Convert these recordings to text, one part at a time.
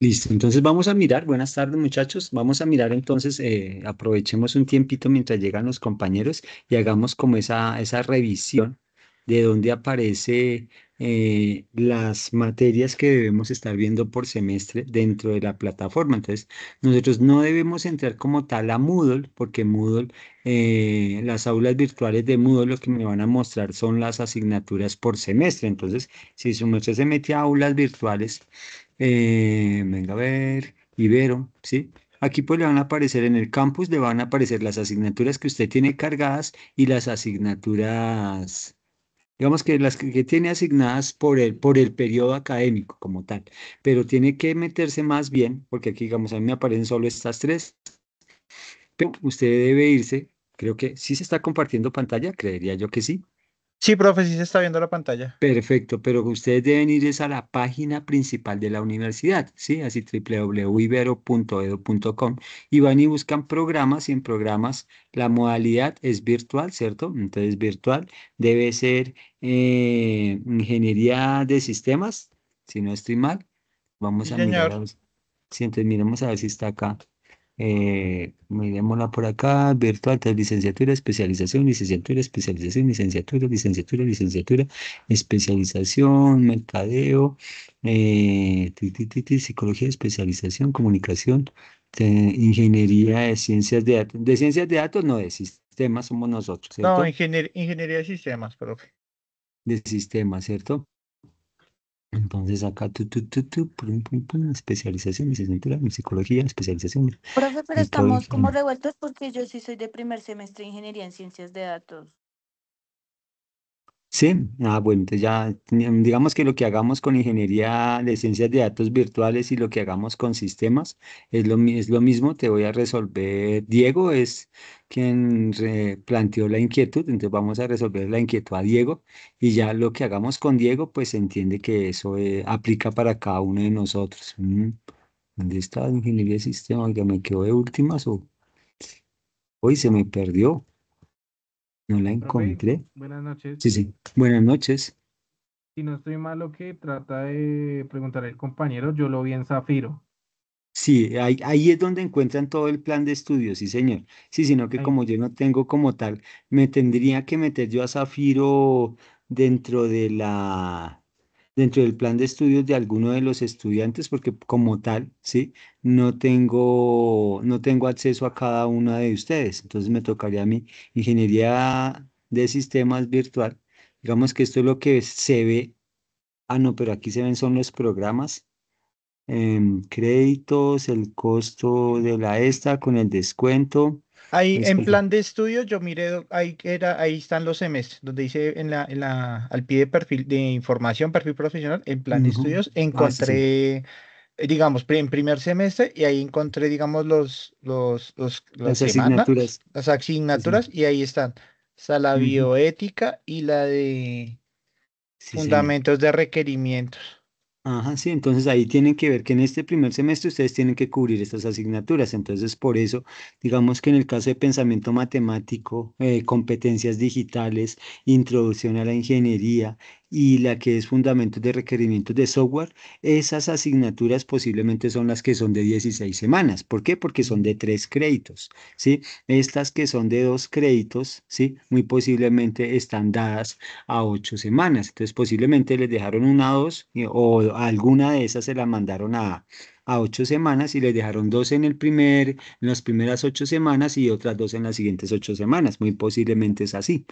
Listo, entonces vamos a mirar, buenas tardes muchachos, vamos a mirar entonces, eh, aprovechemos un tiempito mientras llegan los compañeros y hagamos como esa, esa revisión de dónde aparece eh, las materias que debemos estar viendo por semestre dentro de la plataforma. Entonces, nosotros no debemos entrar como tal a Moodle, porque Moodle, eh, las aulas virtuales de Moodle lo que me van a mostrar son las asignaturas por semestre. Entonces, si usted se mete a aulas virtuales, eh, venga a ver, Ibero, ¿sí? Aquí pues le van a aparecer en el campus, le van a aparecer las asignaturas que usted tiene cargadas y las asignaturas digamos que las que tiene asignadas por el, por el periodo académico como tal, pero tiene que meterse más bien, porque aquí, digamos, a mí me aparecen solo estas tres, pero usted debe irse, creo que sí se está compartiendo pantalla, creería yo que sí. Sí, profe, sí se está viendo la pantalla. Perfecto, pero ustedes deben ir a la página principal de la universidad, ¿sí? Así www.ibero.edu.com y van y buscan programas y en programas la modalidad es virtual, ¿cierto? Entonces virtual debe ser eh, ingeniería de sistemas, si no estoy mal. Vamos a mirar. sí, entonces miremos a ver si está acá. Eh, mirémosla por acá, virtual, licenciatura, especialización, licenciatura, especialización, licenciatura, licenciatura, licenciatura, especialización, mercadeo, eh, psicología, especialización, comunicación, ingeniería de ciencias de datos. De ciencias de datos no, de sistemas somos nosotros. No, ingeniería de sistemas, profe. De sistemas, ¿cierto? Entonces acá, tu, tu, tu, tu, pum, pum, pum, especialización, licenciatura en psicología, especialización. Profe, pero estamos como revueltos porque yo sí soy de primer semestre de ingeniería en ciencias de datos. Sí, ah, bueno, entonces ya mm, digamos que lo que hagamos con ingeniería de ciencias de datos virtuales y lo que hagamos con sistemas es lo, mismo, te voy a resolver. Diego es quien planteó la inquietud, entonces vamos a resolver la inquietud a Diego y ya lo que hagamos con Diego, pues se entiende que eso eh, aplica para cada uno de nosotros. Mm, ¿Dónde está ingeniería de sistemas? ¿Ya me quedo de últimas o hoy se me perdió. No la encontré. buenas noches. Sí, sí. Buenas noches. Si no estoy malo que trata de preguntar el compañero, yo lo vi en Zafiro. Sí, ahí, ahí, es donde encuentran todo el plan de estudio, sí, señor. Sí, sino que como yo no tengo como tal, me tendría que meter yo a Zafiro dentro de la dentro del plan de estudios de alguno de los estudiantes, porque como tal, ¿sí? No tengo, no tengo acceso a cada uno de ustedes. Entonces me tocaría a mí ingeniería de sistemas virtual. Digamos que esto es lo que se ve. Ah, no, pero aquí se ven son los programas. Em, créditos, el costo de la esta con el descuento. Ahí en plan de estudios, yo miré, ahí, era, ahí están los semestres, donde dice en la, en la, al pie de perfil de información, perfil profesional, en plan de estudios, ah, encontré, eh, digamos, en primer semestre y ahí encontré, digamos, los, los, los, las, asignaturas. Las asignaturas y ahí están. Está la bioética y la de fundamentos de requerimientos. Ajá, sí, entonces ahí tienen que ver que en este primer semestre ustedes tienen que cubrir estas asignaturas. Entonces, por eso, digamos que en el caso de pensamiento matemático, eh, competencias digitales, introducción a la ingeniería, y la que es fundamentos de requerimientos de software, esas asignaturas posiblemente son las que son de 16 semanas. ¿Por qué? Porque son de tres créditos, ¿sí? Estas que son de dos créditos, ¿sí? Muy posiblemente están dadas a ocho semanas. Entonces, posiblemente les dejaron una o dos o alguna de esas se la mandaron a a ocho semanas y les dejaron dos en el primer, en las primeras ocho semanas y otras dos en las siguientes ocho semanas. Muy posiblemente es así,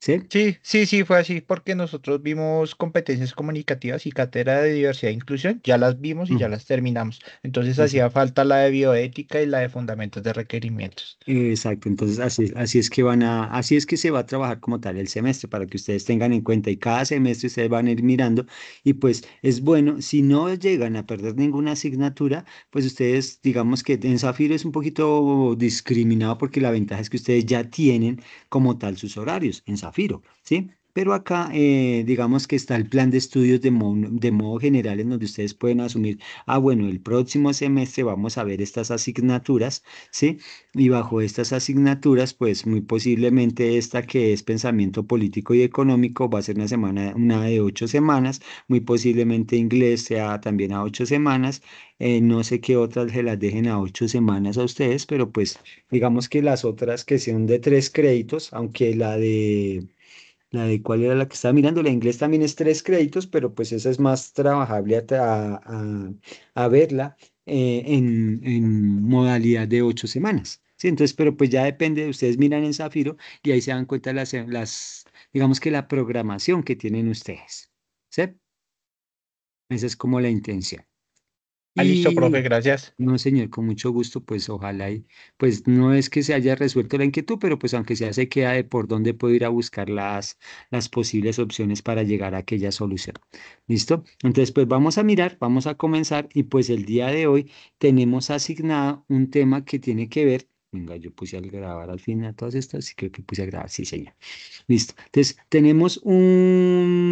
¿Sí? Sí, sí, fue así, porque nosotros vimos competencias comunicativas y cátedra de diversidad e inclusión, ya las vimos y ya las terminamos. Entonces hacía falta la de bioética y la de fundamentos de requerimientos. Exacto, entonces así, así es que van a, así es que se va a trabajar como tal el semestre, para que ustedes tengan en cuenta, y cada semestre ustedes van a ir mirando, y pues es bueno, si no llegan a perder ninguna asignatura, pues ustedes, digamos que en Zafiro es un poquito discriminado, porque la ventaja es que ustedes ya tienen como tal sus horarios. En zafiro, ¿sí? Pero acá, eh, digamos que está el plan de estudios de, de, modo general en donde ustedes pueden asumir, ah, bueno, el próximo semestre vamos a ver estas asignaturas, ¿sí? Y bajo estas asignaturas, pues muy posiblemente esta que es pensamiento político y económico va a ser una semana, una de ocho semanas, muy posiblemente inglés sea también a ocho semanas, eh, no sé qué otras se las dejen a ocho semanas a ustedes, pero pues digamos que las otras que son de tres créditos, aunque la de la de cuál era la que estaba mirando, la inglés también es tres créditos, pero pues esa es más trabajable a, a, verla eh, en, modalidad de ocho semanas. ¿sí? Entonces, pero pues ya depende, ustedes miran en Zafiro y ahí se dan cuenta las, las digamos que la programación que tienen ustedes. ¿sí? Esa es como la intención. Ah, listo, profe, gracias. No, señor, con mucho gusto, pues ojalá y, pues no es que se haya resuelto la inquietud, pero pues aunque sea se queda de por dónde puedo ir a buscar las, las posibles opciones para llegar a aquella solución. ¿Listo? Entonces, pues vamos a mirar, vamos a comenzar y pues el día de hoy tenemos asignado un tema que tiene que ver Venga, yo puse al grabar al final todas estas, y creo que puse a grabar, sí señor. Listo. Entonces, tenemos un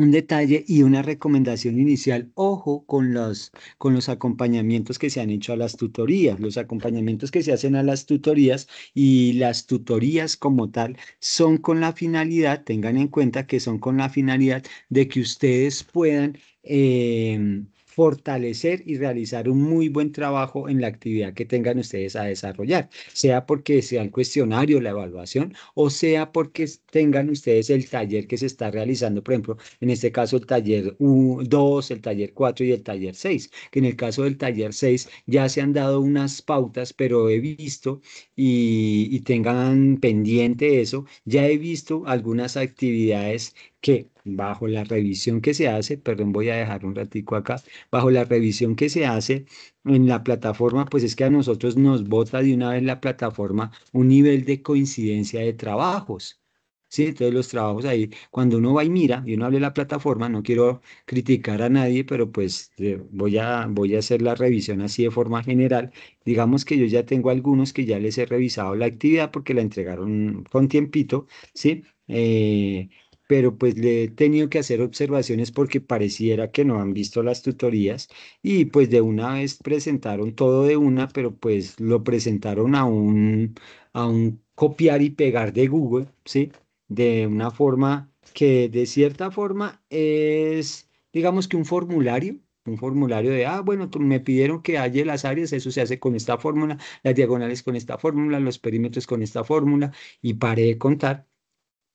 un detalle y una recomendación inicial. Ojo con los, con los acompañamientos que se han hecho a las tutorías. Los acompañamientos que se hacen a las tutorías y las tutorías como tal son con la finalidad, tengan en cuenta que son con la finalidad de que ustedes puedan... Eh, fortalecer y realizar un muy buen trabajo en la actividad que tengan ustedes a desarrollar, sea porque sea el cuestionario, la evaluación, o sea porque tengan ustedes el taller que se está realizando, por ejemplo, en este caso el taller 2, el taller 4 y el taller 6, que en el caso del taller 6 ya se han dado unas pautas, pero he visto y, y tengan pendiente eso, ya he visto algunas actividades que bajo la revisión que se hace, perdón, voy a dejar un ratico acá, bajo la revisión que se hace en la plataforma, pues es que a nosotros nos bota de una vez la plataforma un nivel de coincidencia de trabajos. ¿sí? Entonces los trabajos ahí, cuando uno va y mira, y uno de la plataforma, no quiero criticar a nadie, pero pues eh, voy a, voy a hacer la revisión así de forma general. Digamos que yo ya tengo algunos que ya les he revisado la actividad porque la entregaron con tiempito, ¿sí? Eh, pero pues le he tenido que hacer observaciones porque pareciera que no han visto las tutorías y pues de una vez presentaron todo de una, pero pues lo presentaron a un, a un copiar y pegar de Google, ¿sí? De una forma que de cierta forma es, digamos que un formulario, un formulario de, ah, bueno, me pidieron que halle las áreas, eso se hace con esta fórmula, las diagonales con esta fórmula, los perímetros con esta fórmula, y paré de contar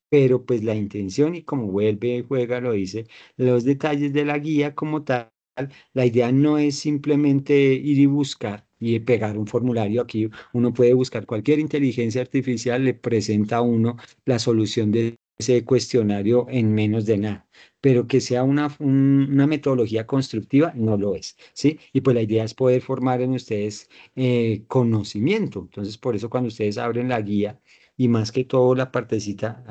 pero pues la intención y como vuelve juega lo dice, los detalles de la guía como tal, la idea no es simplemente ir y buscar y pegar un formulario aquí, uno puede buscar cualquier inteligencia artificial, le presenta a uno la solución de ese cuestionario en menos de nada, pero que sea una, una metodología constructiva no lo es, ¿sí? Y pues la idea es poder formar en ustedes eh, conocimiento, entonces por eso cuando ustedes abren la guía y más que todo la partecita,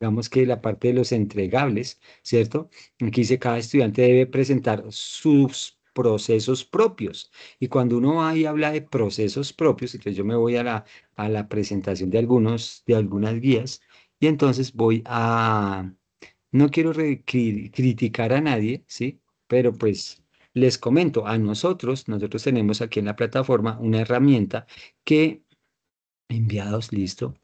digamos que la parte de los entregables, ¿cierto? Aquí dice, cada estudiante debe presentar sus procesos propios. Y cuando uno va y habla de procesos propios, entonces yo me voy a la, a la presentación de, algunos, de algunas guías y entonces voy a... No quiero criticar a nadie, ¿sí? Pero pues les comento, a nosotros, nosotros tenemos aquí en la plataforma una herramienta que enviados, listo,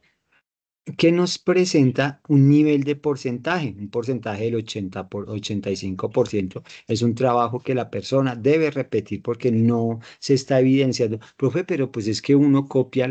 que nos presenta un nivel de porcentaje, un porcentaje del 80 por 85%. Es un trabajo que la persona debe repetir porque no se está evidenciando. Profe, pero pues es que uno copia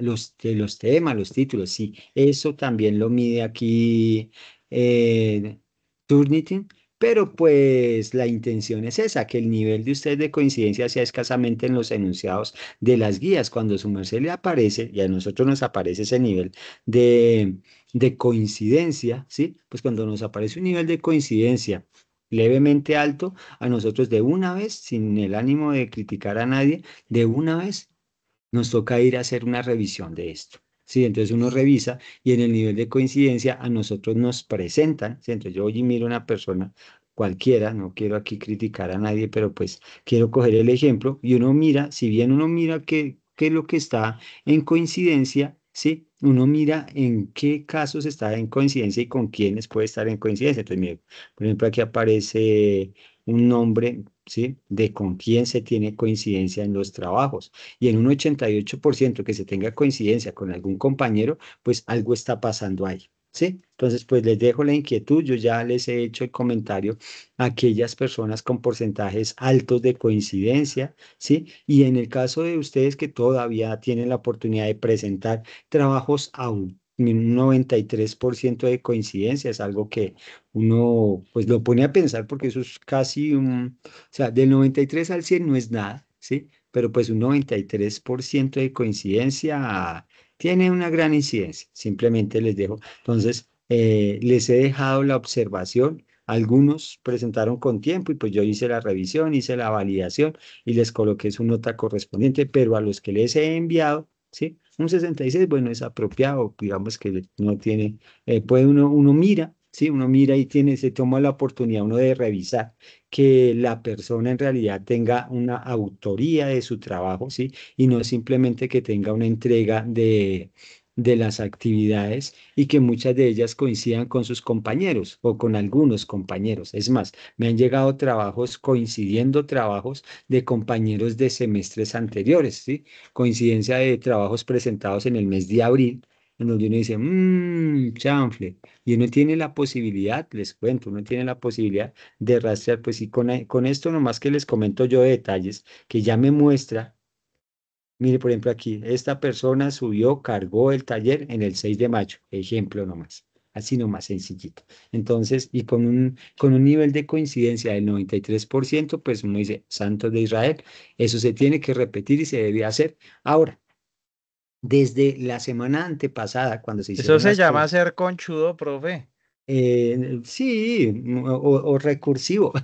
los, eh, los temas, los títulos. Sí, eso también lo mide aquí eh, Turnitin pero pues la intención es esa, que el nivel de usted de coincidencia sea escasamente en los enunciados de las guías. Cuando su merced le aparece, y a nosotros nos aparece ese nivel de, de coincidencia, ¿sí? Pues cuando nos aparece un nivel de coincidencia levemente alto, a nosotros de una vez, sin el ánimo de criticar a nadie, de una vez nos toca ir a hacer una revisión de esto. ¿sí? Entonces uno revisa y en el nivel de coincidencia a nosotros nos presentan, Entonces yo hoy miro una persona cualquiera, no quiero aquí criticar a nadie, pero pues quiero coger el ejemplo y uno mira, si bien uno mira qué, qué es lo que está en coincidencia, ¿sí? Uno mira en qué casos está en coincidencia y con quiénes puede estar en coincidencia. Entonces, mire, por ejemplo, aquí aparece un nombre, ¿sí? de con quién se tiene coincidencia en los trabajos. Y en un 88% que se tenga coincidencia con algún compañero, pues algo está pasando ahí. ¿Sí? Entonces, pues les dejo la inquietud. Yo ya les he hecho el comentario a aquellas personas con porcentajes altos de coincidencia, ¿sí? Y en el caso de ustedes que todavía tienen la oportunidad de presentar trabajos aún un 93% de coincidencia, es algo que uno pues lo pone a pensar porque eso es casi un, o sea, del 93 al 100 no es nada, ¿sí? Pero pues un 93% de coincidencia tiene una gran incidencia, simplemente les dejo. Entonces, eh, les he dejado la observación. Algunos presentaron con tiempo y pues yo hice la revisión, hice la validación y les coloqué su nota correspondiente, pero a los que les he enviado, ¿sí? Un 66, bueno, es apropiado, digamos que no tiene, eh, puede uno, uno mira, ¿sí? Uno mira y tiene, se toma la oportunidad uno de revisar que la persona en realidad tenga una autoría de su trabajo, ¿sí? Y no simplemente que tenga una entrega de, de las actividades y que muchas de ellas coincidan con sus compañeros o con algunos compañeros. Es más, me han llegado trabajos coincidiendo trabajos de compañeros de semestres anteriores, ¿sí? Coincidencia de trabajos presentados en el mes de abril, en donde uno dice, mmm, chanfle, y uno tiene la posibilidad, les cuento, uno tiene la posibilidad de rastrear, pues sí, con, con esto nomás que les comento yo detalles, que ya me muestra Mire, por ejemplo, aquí, esta persona subió, cargó el taller en el 6 de mayo, ejemplo nomás, así nomás sencillito. Entonces, y con un, con un nivel de coincidencia del 93%, pues uno dice, Santos de Israel, eso se tiene que repetir y se debe hacer. Ahora, desde la semana antepasada, cuando se hizo... Eso se llama ser conchudo, profe. Eh, sí, o, recursivo.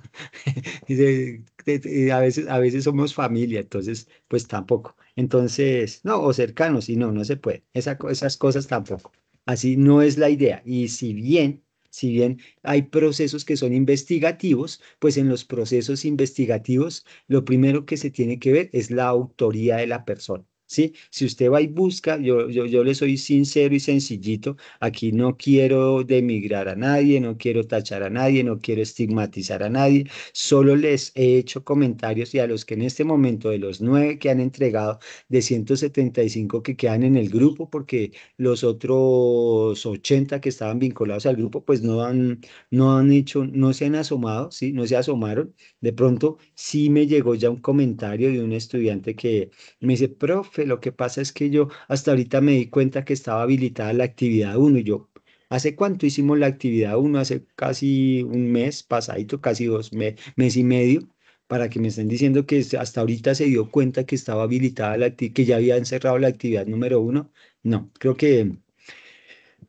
a, veces, a veces somos familia, entonces, pues tampoco. Entonces, no, o cercanos, y no, no se puede. esas cosas tampoco. Así no es la idea. Y si bien, si bien hay procesos que son investigativos, pues en los procesos investigativos lo primero que se tiene que ver es la autoría de la persona. ¿sí? Si usted va y busca, yo, yo, yo le soy sincero y sencillito, aquí no quiero demigrar a nadie, no quiero tachar a nadie, no quiero estigmatizar a nadie, solo les he hecho comentarios y a los que en este momento de los nueve que han entregado, de 175 que quedan en el grupo, porque los otros 80 que estaban vinculados al grupo, pues no han, no han hecho, no se han asomado, ¿sí? No se asomaron. De pronto sí me llegó ya un comentario de un estudiante que me dice, profe, lo que pasa es que yo hasta ahorita me di cuenta que estaba habilitada la actividad 1 yo, ¿hace cuánto hicimos la actividad 1? Hace casi un mes pasadito, casi dos meses, mes y medio, para que me estén diciendo que hasta ahorita se dio cuenta que estaba habilitada la que ya había encerrado la actividad número 1. No, creo que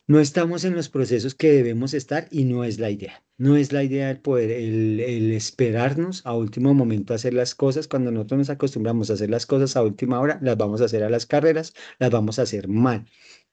no estamos en los procesos que debemos estar y no es la idea. No es la idea del poder, el, esperarnos a último momento a hacer las cosas. Cuando nosotros nos acostumbramos a hacer las cosas a última hora, las vamos a hacer a las carreras, las vamos a hacer mal.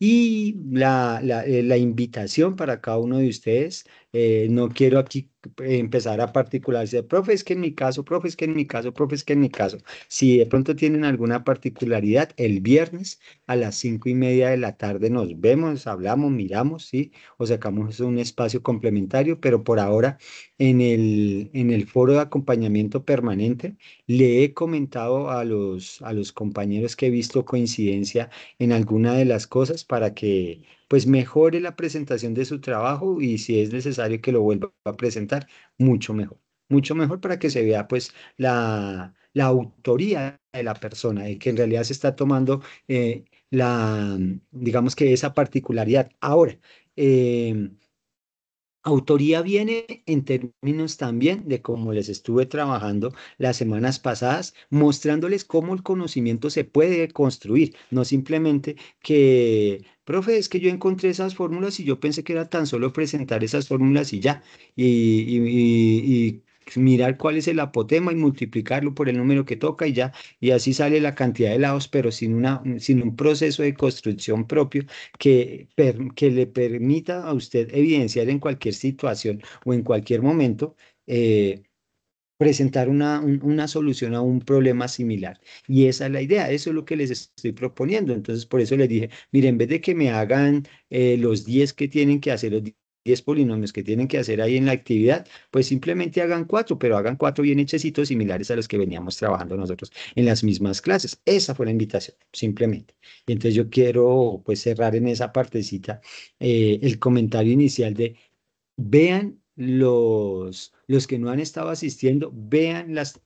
Y la, la, eh, invitación para cada uno de ustedes, eh, no quiero aquí empezar a particularizar, profe, es que en mi caso, profe, es que en mi caso, profe, es que en mi caso. Si de pronto tienen alguna particularidad, el viernes a las cinco y media de la tarde nos vemos, hablamos, miramos, ¿sí? O sacamos un espacio complementario, pero por ahora en el, en el foro de acompañamiento permanente, le he comentado a los, a los compañeros que he visto coincidencia en alguna de las cosas para que pues mejore la presentación de su trabajo y si es necesario que lo vuelva a presentar, mucho mejor mucho mejor para que se vea pues la, autoría de la persona, y que en realidad se está tomando eh, la, digamos que esa particularidad. Ahora, eh, Autoría viene en términos también de cómo les estuve trabajando las semanas pasadas, mostrándoles cómo el conocimiento se puede construir, no simplemente que, profe, es que yo encontré esas fórmulas y yo pensé que era tan solo presentar esas fórmulas y ya, y, y, y, mirar cuál es el apotema y multiplicarlo por el número que toca y ya, y así sale la cantidad de lados, pero sin, una, mm, sin un proceso de construcción propio que, que le permita a usted evidenciar en cualquier situación o en cualquier momento. Eh, presentar una, una, solución a un problema similar. Y esa es la idea, eso es lo que les estoy proponiendo. Entonces, por eso les dije, mire, en vez de que me hagan eh, los 10 que tienen que hacer, los 10 polinomios que tienen que hacer ahí en la actividad, pues simplemente hagan cuatro, pero hagan cuatro bien hechecitos similares a los que veníamos trabajando nosotros en las mismas clases. Esa fue la invitación, simplemente. Y entonces yo quiero pues cerrar en esa partecita eh, el comentario inicial de vean los los que no han estado asistiendo, vean las,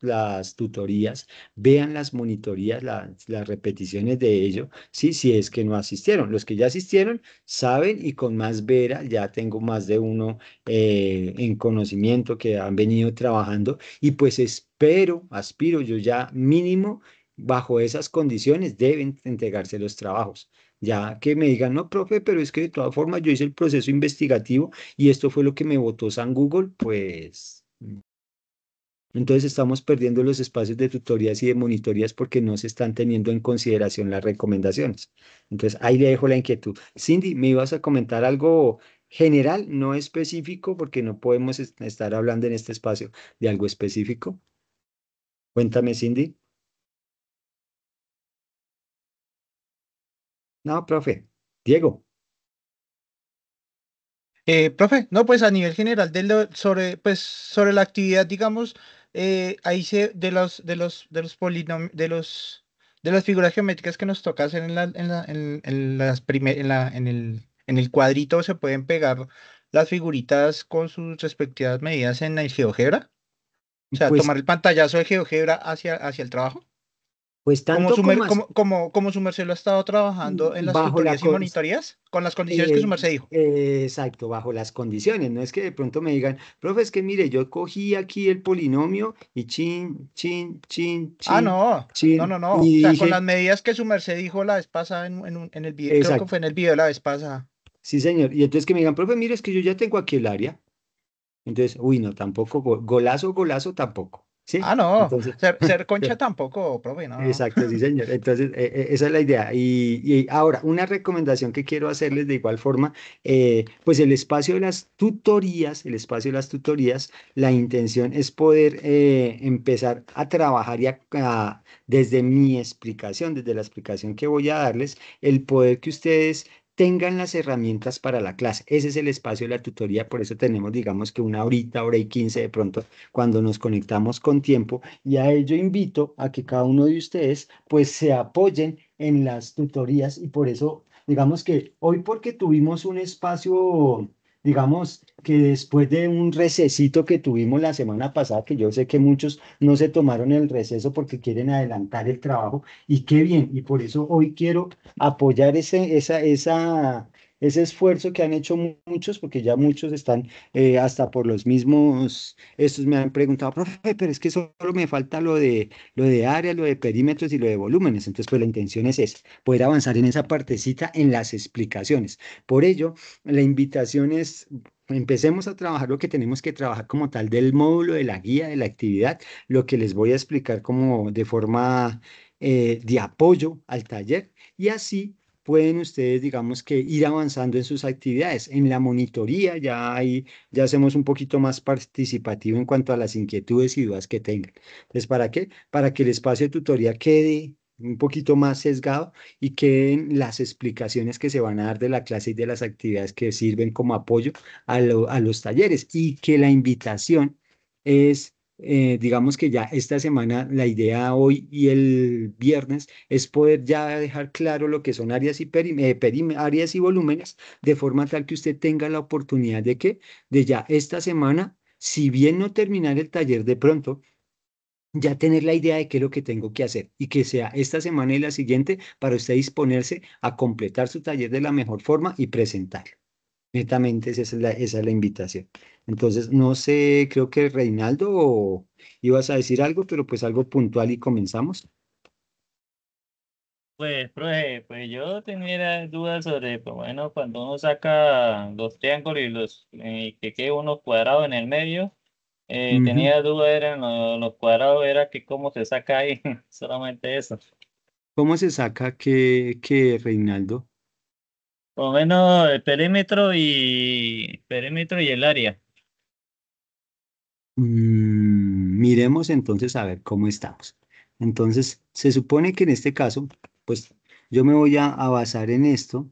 tutorías, vean las monitorías, las repeticiones de ello, ¿sí? si es que no asistieron. Los que ya asistieron saben y con más vera, ya tengo más de uno eh, en conocimiento que han venido trabajando y pues espero, aspiro yo ya mínimo bajo esas condiciones deben entregarse los trabajos ya que me digan, no, profe, pero es que de todas formas yo hice el proceso investigativo y esto fue lo que me votó San Google, pues... Mm. Entonces estamos perdiendo los espacios de tutorías y de monitorías porque no se están teniendo en consideración las recomendaciones. Entonces ahí le dejo la inquietud. Cindy, ¿me ibas a comentar algo general, no específico, porque no podemos estar hablando en este espacio de algo específico? Cuéntame, Cindy. No, profe. Diego. Eh, profe, no, pues a nivel general de sobre, pues, sobre la actividad, digamos, eh, ahí se, de los, de los, de los polinomios, de los de las figuras geométricas que nos toca hacer en la, en la, en, las primeras, en la, en el, en el cuadrito se pueden pegar las figuritas con sus respectivas medidas en el GeoGebra. O sea, pues tomar el pantallazo de GeoGebra hacia, hacia el trabajo. Pues como, su, como, su merced lo ha estado trabajando en las auditorías y monitorías, con las condiciones que su merced dijo. Eh, exacto, bajo las condiciones. No es que de pronto me digan, profe, es que mire, yo cogí aquí el polinomio y chin, chin, chin, ah, chin. Ah, no, no, no, no. con las medidas que su merced dijo la vez en, en, el video, creo que fue en el video la vez pasada. Sí, señor. Y entonces que me digan, profe, mire, es que yo ya tengo aquí el área. Entonces, uy, no, tampoco, golazo, golazo, tampoco. Ah, no, ser, concha tampoco, profe, no. Exacto, sí, señor. Entonces, e, e, esa es la idea. Y, ahora, una recomendación que quiero hacerles de igual forma, eh, pues el espacio de las tutorías, el espacio de las tutorías, la intención es poder eh, empezar a trabajar y desde mi explicación, desde la explicación que voy a darles, el poder que ustedes tengan las herramientas para la clase. Ese es el espacio de la tutoría, por eso tenemos, digamos que una horita, hora y quince de pronto, cuando nos conectamos con tiempo. Y a ello invito a que cada uno de ustedes pues se apoyen en las tutorías y por eso, digamos que hoy porque tuvimos un espacio digamos que después de un recesito que tuvimos la semana pasada, que yo sé que muchos no se tomaron el receso porque quieren adelantar el trabajo, y qué bien, y por eso hoy quiero apoyar ese, esa, esa, ese esfuerzo que han hecho muchos, porque ya muchos están eh, hasta por los mismos, estos me han preguntado, profe, pero es que solo me falta lo de, lo de área, lo de perímetros y lo de volúmenes. Entonces, pues la intención es esa, poder avanzar en esa partecita en las explicaciones. Por ello, la invitación es empecemos a trabajar lo que tenemos que trabajar como tal del módulo, de la guía, de la actividad, lo que les voy a explicar como de forma eh, de apoyo al taller y así pueden ustedes, digamos que, ir avanzando en sus actividades. En la monitoría ya hay, ya hacemos un poquito más participativo en cuanto a las inquietudes y dudas que tengan. Entonces, ¿para qué? Para que el espacio de tutoría quede un poquito más sesgado y queden las explicaciones que se van a dar de la clase y de las actividades que sirven como apoyo a los talleres y que la invitación es eh, digamos que ya esta semana, la idea hoy y el viernes es poder ya dejar claro lo que son áreas y, eh, áreas y volúmenes, de forma tal que usted tenga la oportunidad de que, de ya esta semana, si bien no terminar el taller de pronto, ya tener la idea de qué es lo que tengo que hacer y que sea esta semana y la siguiente para usted disponerse a completar su taller de la mejor forma y presentarlo. Netamente es esa es la invitación. Entonces, no sé, creo que Reinaldo, ibas a decir algo, pero pues algo puntual y comenzamos. Pues, profe, pues yo tenía dudas sobre, pues, bueno, cuando uno saca los triángulos y los eh, que quede uno cuadrado en el medio, eh, tenía dudas, era los, cuadrados, era que cómo se saca ahí, solamente eso. ¿Cómo se saca que, que Reinaldo? Por menos el perímetro y, el perímetro y el área. Mm, miremos entonces a ver cómo estamos. Entonces, se supone que en este caso, pues yo me voy a, a basar en esto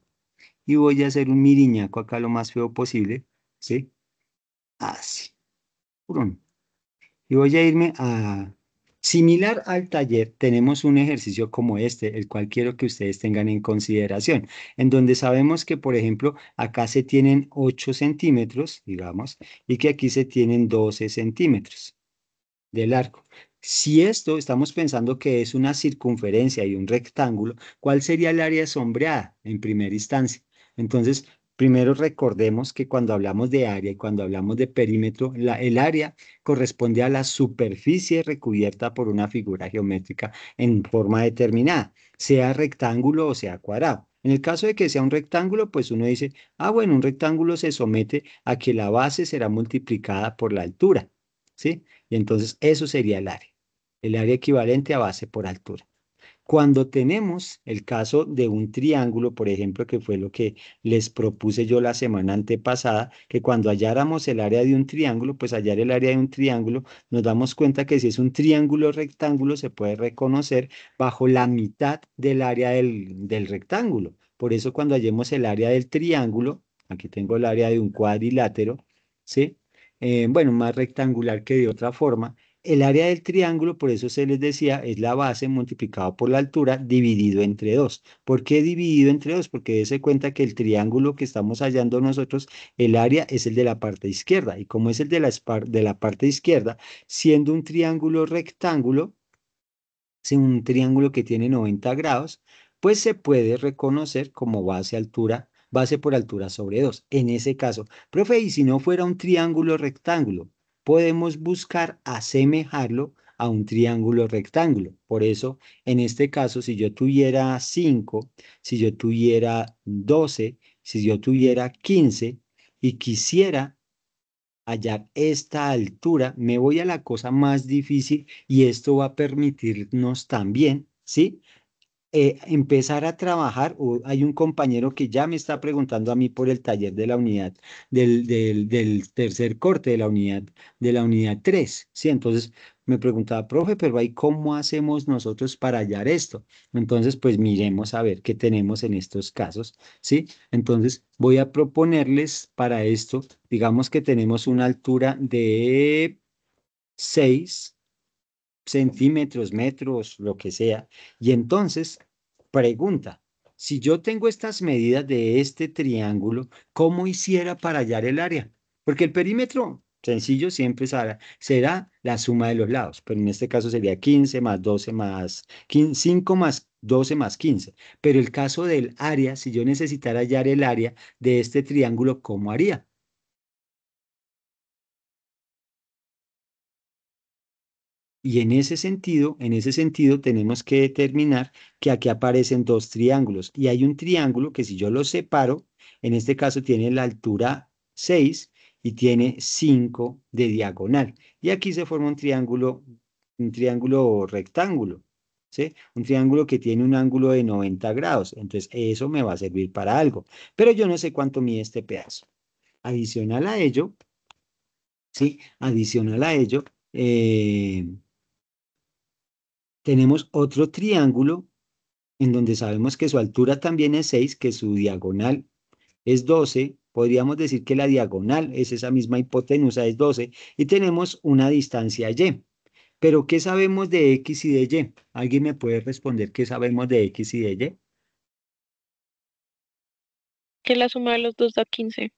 y voy a hacer un miriñaco acá lo más feo posible, ¿sí? Así. Y voy a irme a Similar al taller, tenemos un ejercicio como este, el cual quiero que ustedes tengan en consideración, en donde sabemos que, por ejemplo, acá se tienen 8 centímetros, digamos, y que aquí se tienen 12 centímetros del arco. Si esto estamos pensando que es una circunferencia y un rectángulo, ¿cuál sería el área sombreada en primera instancia? Entonces, Primero recordemos que cuando hablamos de área y cuando hablamos de perímetro, el área corresponde a la superficie recubierta por una figura geométrica en forma determinada, sea rectángulo o sea cuadrado. En el caso de que sea un rectángulo, pues uno dice, ah, bueno, un rectángulo se somete a que la base será multiplicada por la altura, ¿sí? Y entonces eso sería el área, el área equivalente a base por altura. Cuando tenemos el caso de un triángulo, por ejemplo, que fue lo que les propuse yo la semana antepasada, que cuando halláramos el área de un triángulo, pues hallar el área de un triángulo, nos damos cuenta que si es un triángulo rectángulo, se puede reconocer bajo la mitad del área del, rectángulo. Por eso cuando hallemos el área del triángulo, aquí tengo el área de un cuadrilátero, ¿sí? Eh, bueno, más rectangular que de otra forma, el área del triángulo, por eso se les decía, es la base multiplicado por la altura dividido entre 2. ¿Por qué dividido entre 2? Porque se cuenta que el triángulo que estamos hallando nosotros, el área es el de la parte izquierda. Y como es el de la, de la parte izquierda, siendo un triángulo rectángulo, un triángulo que tiene 90 grados, pues se puede reconocer como base altura base por altura sobre 2. En ese caso, profe, ¿y si no fuera un triángulo rectángulo? podemos buscar asemejarlo a un triángulo rectángulo. Por eso, en este caso, si yo tuviera 5, si yo tuviera 12, si yo tuviera 15 y quisiera hallar esta altura, me voy a la cosa más difícil y esto va a permitirnos también, ¿sí? Eh, empezar a trabajar, o hay un compañero que ya me está preguntando a mí por el taller de la unidad, del, del, tercer corte de la unidad, de la unidad 3, ¿sí? Entonces me preguntaba, profe, pero ahí cómo hacemos nosotros para hallar esto. Entonces, pues miremos a ver qué tenemos en estos casos, ¿sí? Entonces, voy a proponerles para esto, digamos que tenemos una altura de 6, centímetros, metros, lo que sea. Y entonces, pregunta, si yo tengo estas medidas de este triángulo, ¿cómo hiciera para hallar el área? Porque el perímetro sencillo siempre será, la suma de los lados, pero en este caso sería 15 más 12 más 5 más 12 más 15. Pero el caso del área, si yo necesitara hallar el área de este triángulo, ¿cómo haría? Y en ese sentido, en ese sentido tenemos que determinar que aquí aparecen dos triángulos y hay un triángulo que si yo lo separo, en este caso tiene la altura 6 y tiene 5 de diagonal. Y aquí se forma un triángulo, un triángulo rectángulo, ¿sí? Un triángulo que tiene un ángulo de 90 grados. Entonces, eso me va a servir para algo. Pero yo no sé cuánto mide este pedazo. Adicional a ello, ¿sí? Adicional a ello, eh, tenemos otro triángulo en donde sabemos que su altura también es 6, que su diagonal es 12, podríamos decir que la diagonal es esa misma hipotenusa, es 12, y tenemos una distancia y. Pero, ¿qué sabemos de x y de y? ¿Alguien me puede responder qué sabemos de x y de y? Que la suma de los dos da 15.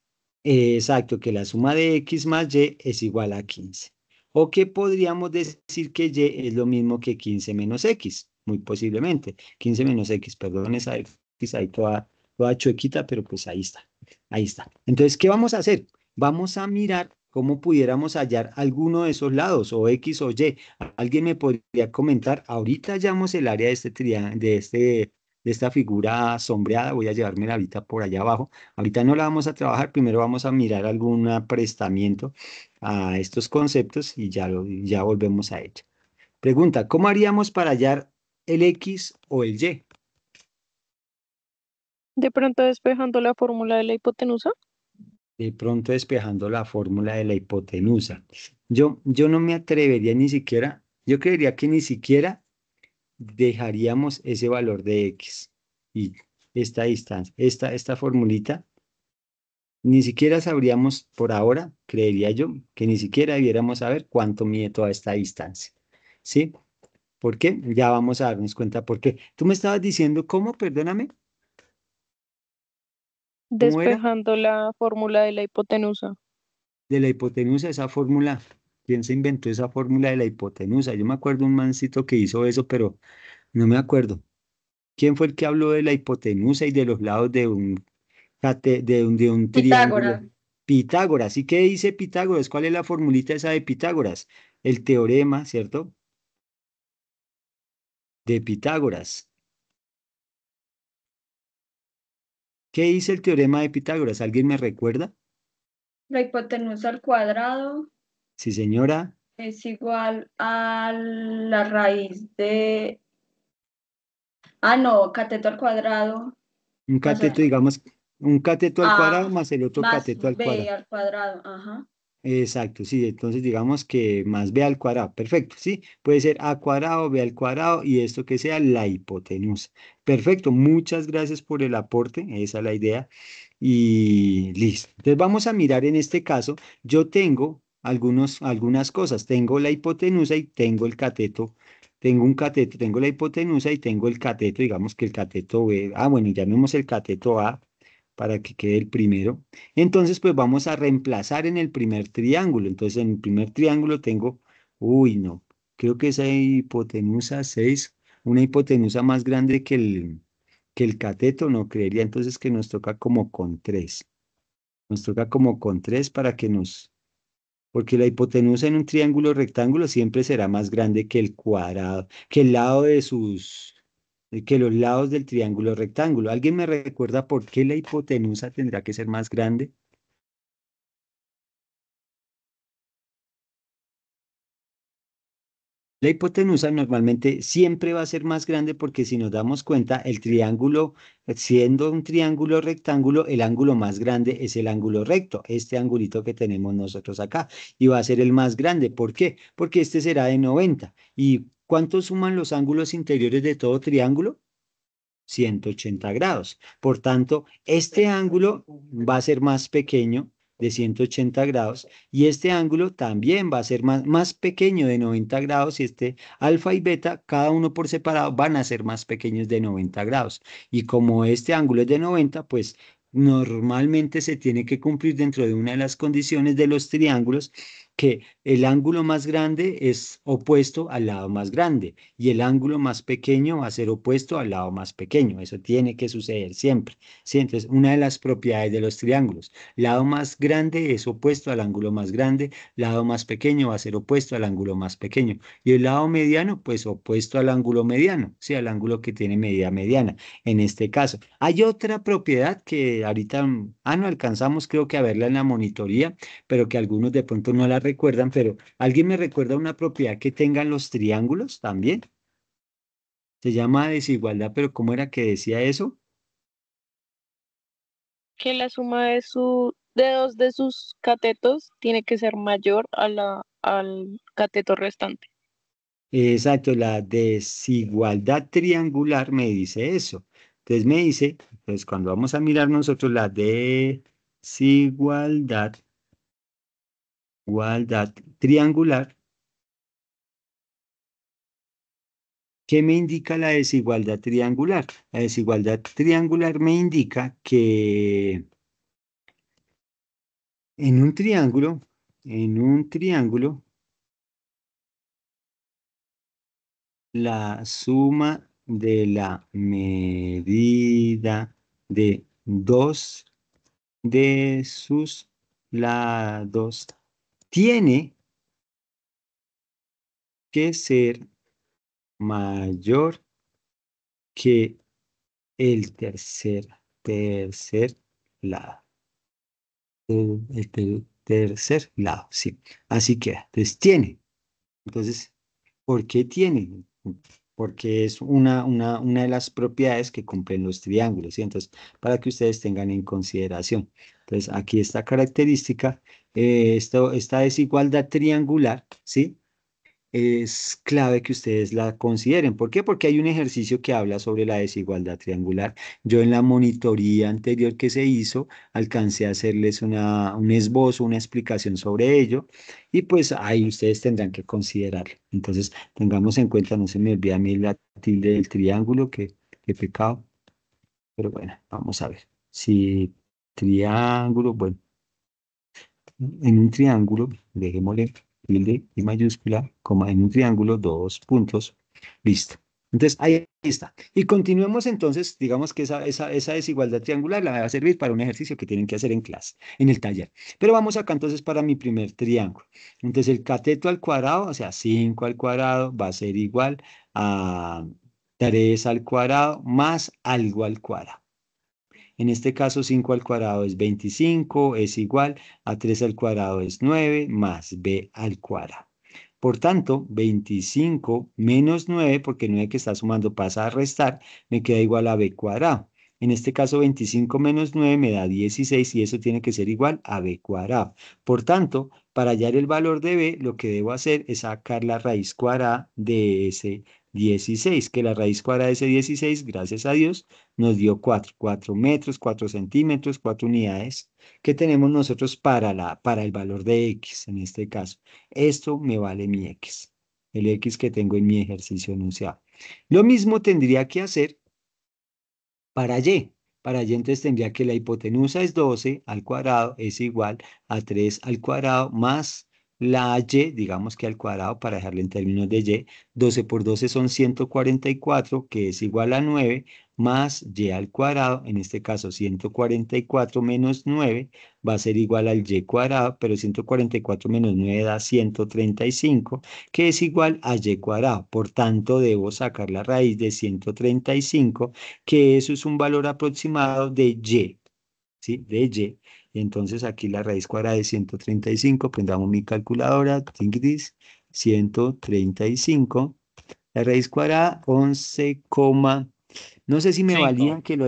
Exacto, que la suma de x más y es igual a 15 o que podríamos decir que y es lo mismo que 15 menos x, muy posiblemente. 15 menos x, perdón, esa x ahí toda, chuequita, pero pues ahí está, ahí está. Entonces, ¿qué vamos a hacer? Vamos a mirar cómo pudiéramos hallar alguno de esos lados, o x o y. Alguien me podría comentar, ahorita hallamos el área de este, de este de esta figura sombreada, voy a llevarme la vista por allá abajo. Ahorita no la vamos a trabajar, primero vamos a mirar algún aprestamiento a estos conceptos y ya, ya volvemos a ello. Pregunta, ¿cómo haríamos para hallar el X o el Y? De pronto despejando la fórmula de la hipotenusa. De pronto despejando la fórmula de la hipotenusa. Yo, yo no me atrevería ni siquiera, yo creería que ni siquiera dejaríamos ese valor de x. Y esta distancia, esta, esta formulita, ni siquiera sabríamos por ahora, creería yo, que ni siquiera debiéramos saber cuánto mide toda esta distancia. ¿Sí? qué? ya vamos a darnos cuenta por qué. Tú me estabas diciendo, ¿cómo? Perdóname. Despejando la fórmula de la hipotenusa. De la hipotenusa, esa fórmula quién se inventó esa fórmula de la hipotenusa. Yo me acuerdo un mancito que hizo eso, pero no me acuerdo. ¿Quién fue el que habló de la hipotenusa y de los lados de un, de Pitágoras. ¿Y qué dice Pitágoras? ¿Cuál es la formulita esa de Pitágoras? El teorema, ¿cierto? De Pitágoras. ¿Qué dice el teorema de Pitágoras? ¿Alguien me recuerda? La hipotenusa al cuadrado Sí, señora. Es igual a la raíz de... Ah, no, cateto al cuadrado. Un cateto, digamos, un cateto al ah, cuadrado más el otro cateto al cuadrado. B al cuadrado, ajá. Exacto, sí, entonces digamos que más B al cuadrado, perfecto, sí, puede ser A cuadrado, B al cuadrado y esto que sea la hipotenusa. Perfecto, muchas gracias por el aporte, esa es la idea y listo. Entonces vamos a mirar en este caso, yo tengo algunos, algunas cosas. Tengo la hipotenusa y tengo el cateto. Tengo un cateto, tengo la hipotenusa y tengo el cateto, digamos que el cateto B. Ah, bueno, llamemos el cateto A para que quede el primero. Entonces, pues vamos a reemplazar en el primer triángulo. Entonces, en el primer triángulo tengo, uy, no, creo que esa hipotenusa 6, una hipotenusa más grande que el, que el cateto, no creería entonces que nos toca como con 3. Nos toca como con 3 para que nos, porque la hipotenusa en un triángulo rectángulo siempre será más grande que el cuadrado, que el lado de sus, eh, que los lados del triángulo rectángulo. ¿Alguien me recuerda por qué la hipotenusa tendrá que ser más grande? La hipotenusa normalmente siempre va a ser más grande porque si nos damos cuenta, el triángulo, siendo un triángulo rectángulo, el ángulo más grande es el ángulo recto, este angulito que tenemos nosotros acá, y va a ser el más grande. ¿Por qué? Porque este será de 90. ¿Y cuánto suman los ángulos interiores de todo triángulo? 180 grados. Por tanto, este ángulo va a ser más pequeño de 180 grados y este ángulo también va a ser más, pequeño de 90 grados y este alfa y beta, cada uno por separado, van a ser más pequeños de 90 grados. Y como este ángulo es de 90, pues normalmente se tiene que cumplir dentro de una de las condiciones de los triángulos que el ángulo más grande es opuesto al lado más grande y el ángulo más pequeño va a ser opuesto al lado más pequeño. Eso tiene que suceder siempre. siempre es una de las propiedades de los triángulos, lado más grande es opuesto al ángulo más grande, lado más pequeño va a ser opuesto al ángulo más pequeño y el lado mediano, pues opuesto al ángulo mediano, sea al ángulo que tiene medida mediana en este caso. Hay otra propiedad que ahorita, ah, no alcanzamos creo que a verla en la monitoría, pero que algunos de pronto no la recuerdan, pero ¿alguien me recuerda una propiedad que tengan los triángulos también? Se llama desigualdad, pero ¿cómo era que decía eso? Que la suma de, dos de sus catetos tiene que ser mayor a la, al cateto restante. Exacto, la desigualdad triangular me dice eso. Entonces me dice, pues cuando vamos a mirar nosotros la desigualdad igualdad triangular ¿Qué me indica la desigualdad triangular? La desigualdad triangular me indica que en un triángulo, en un triángulo, la suma de la medida de dos de sus lados tiene que ser mayor que el tercer, tercer lado. El, tercer lado, sí. Así que, entonces tiene. Entonces, ¿por qué tiene? Porque es una, una, de las propiedades que cumplen los triángulos, ¿sí? Entonces, para que ustedes tengan en consideración. Entonces, aquí esta característica eh, esta desigualdad triangular, ¿sí? Es clave que ustedes la consideren. ¿Por qué? Porque hay un ejercicio que habla sobre la desigualdad triangular. Yo en la monitoría anterior que se hizo alcancé a hacerles una, un esbozo, una explicación sobre ello y pues ahí ustedes tendrán que considerarlo. Entonces tengamos en cuenta, no se me olvida a mí la tilde del triángulo, que, que pecado. Pero bueno, vamos a ver. Si triángulo, bueno, en un triángulo, dejémosle tilde y mayúscula, coma, en un triángulo, dos puntos, listo. Entonces, ahí está. Y continuemos entonces, digamos que esa, esa, desigualdad triangular la va a servir para un ejercicio que tienen que hacer en clase, en el taller. Pero vamos acá entonces para mi primer triángulo. Entonces, el cateto al cuadrado, o sea, 5 al cuadrado va a ser igual a 3 al cuadrado más algo al cuadrado. En este caso 5 al cuadrado es 25, es igual a 3 al cuadrado es 9 más b al cuadrado. Por tanto, 25 menos 9, porque 9 que está sumando pasa a restar, me queda igual a b cuadrado. En este caso, 25 menos 9 me da 16 y eso tiene que ser igual a b cuadrado. Por tanto, para hallar el valor de b, lo que debo hacer es sacar la raíz cuadrada de ese 16, que la raíz cuadrada de ese 16, gracias a Dios, nos dio 4, 4 metros, 4 centímetros, 4 unidades que tenemos nosotros para, la, para el valor de X, en este caso. Esto me vale mi X, el X que tengo en mi ejercicio enunciado. Lo mismo tendría que hacer para Y. Para Y entonces tendría que la hipotenusa es 12 al cuadrado, es igual a 3 al cuadrado más la y, digamos que al cuadrado, para dejarle en términos de y, 12 por 12 son 144, que es igual a 9, más y al cuadrado, en este caso 144 menos 9 va a ser igual al y cuadrado, pero 144 menos 9 da 135, que es igual a y cuadrado. Por tanto, debo sacar la raíz de 135, que eso es un valor aproximado de y, ¿sí? De y entonces aquí la raíz cuadrada de 135, prendamos mi calculadora, 135. La raíz cuadrada 11, no sé si me valían que lo...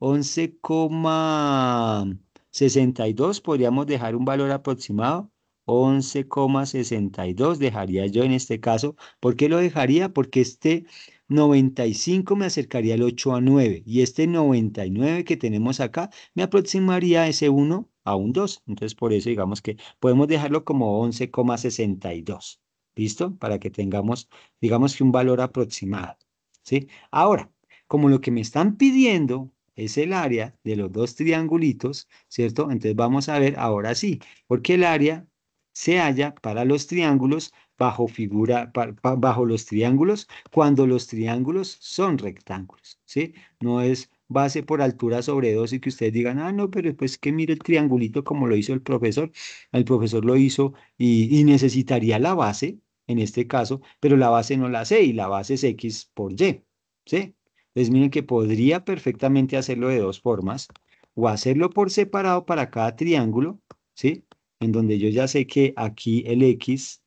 11,62 podríamos dejar un valor aproximado. 11,62 dejaría yo en este caso. ¿Por qué lo dejaría? Porque este 95 me acercaría al 8 a 9 y este 99 que tenemos acá me aproximaría a ese 1 a un 2. Entonces por eso digamos que podemos dejarlo como 11,62. ¿Listo? Para que tengamos, digamos que un valor aproximado. ¿Sí? Ahora, como lo que me están pidiendo es el área de los dos triangulitos, ¿cierto? Entonces vamos a ver ahora sí, porque el área se halla para los triángulos bajo figura, bajo los triángulos, cuando los triángulos son rectángulos, ¿sí? No es base por altura sobre 2 y que ustedes digan, ah, no, pero pues que mire el triangulito como lo hizo el profesor. El profesor lo hizo y, y necesitaría la base, en este caso, pero la base no la sé y la base es X por Y, ¿sí? Entonces miren que podría perfectamente hacerlo de dos formas, o hacerlo por separado para cada triángulo, ¿sí? En donde yo ya sé que aquí el X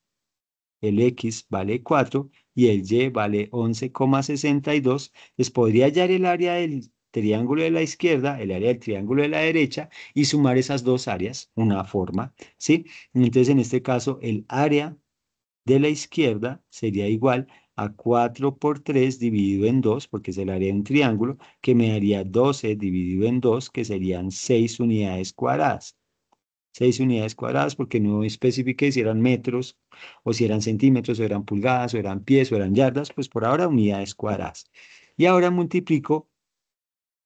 el X vale 4 y el Y vale 11,62, les pues podría hallar el área del triángulo de la izquierda, el área del triángulo de la derecha y sumar esas dos áreas, una forma, ¿sí? Entonces, en este caso, el área de la izquierda sería igual a 4 por 3 dividido en 2, porque es el área de un triángulo, que me daría 12 dividido en 2, que serían 6 unidades cuadradas. 6 unidades cuadradas porque no especifique si eran metros o si eran centímetros o eran pulgadas o eran pies o eran yardas, pues por ahora unidades cuadradas. Y ahora multiplico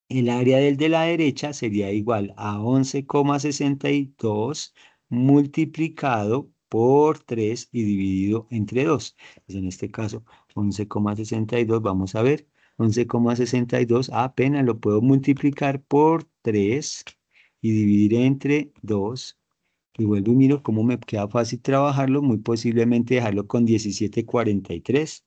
el área del de la derecha sería igual a 11,62 multiplicado por 3 y dividido entre 2. Pues en este caso, 11,62, vamos a ver, 11,62 apenas lo puedo multiplicar por 3 y dividiré entre 2 y vuelvo y miro cómo me queda fácil trabajarlo, muy posiblemente dejarlo con 17.43,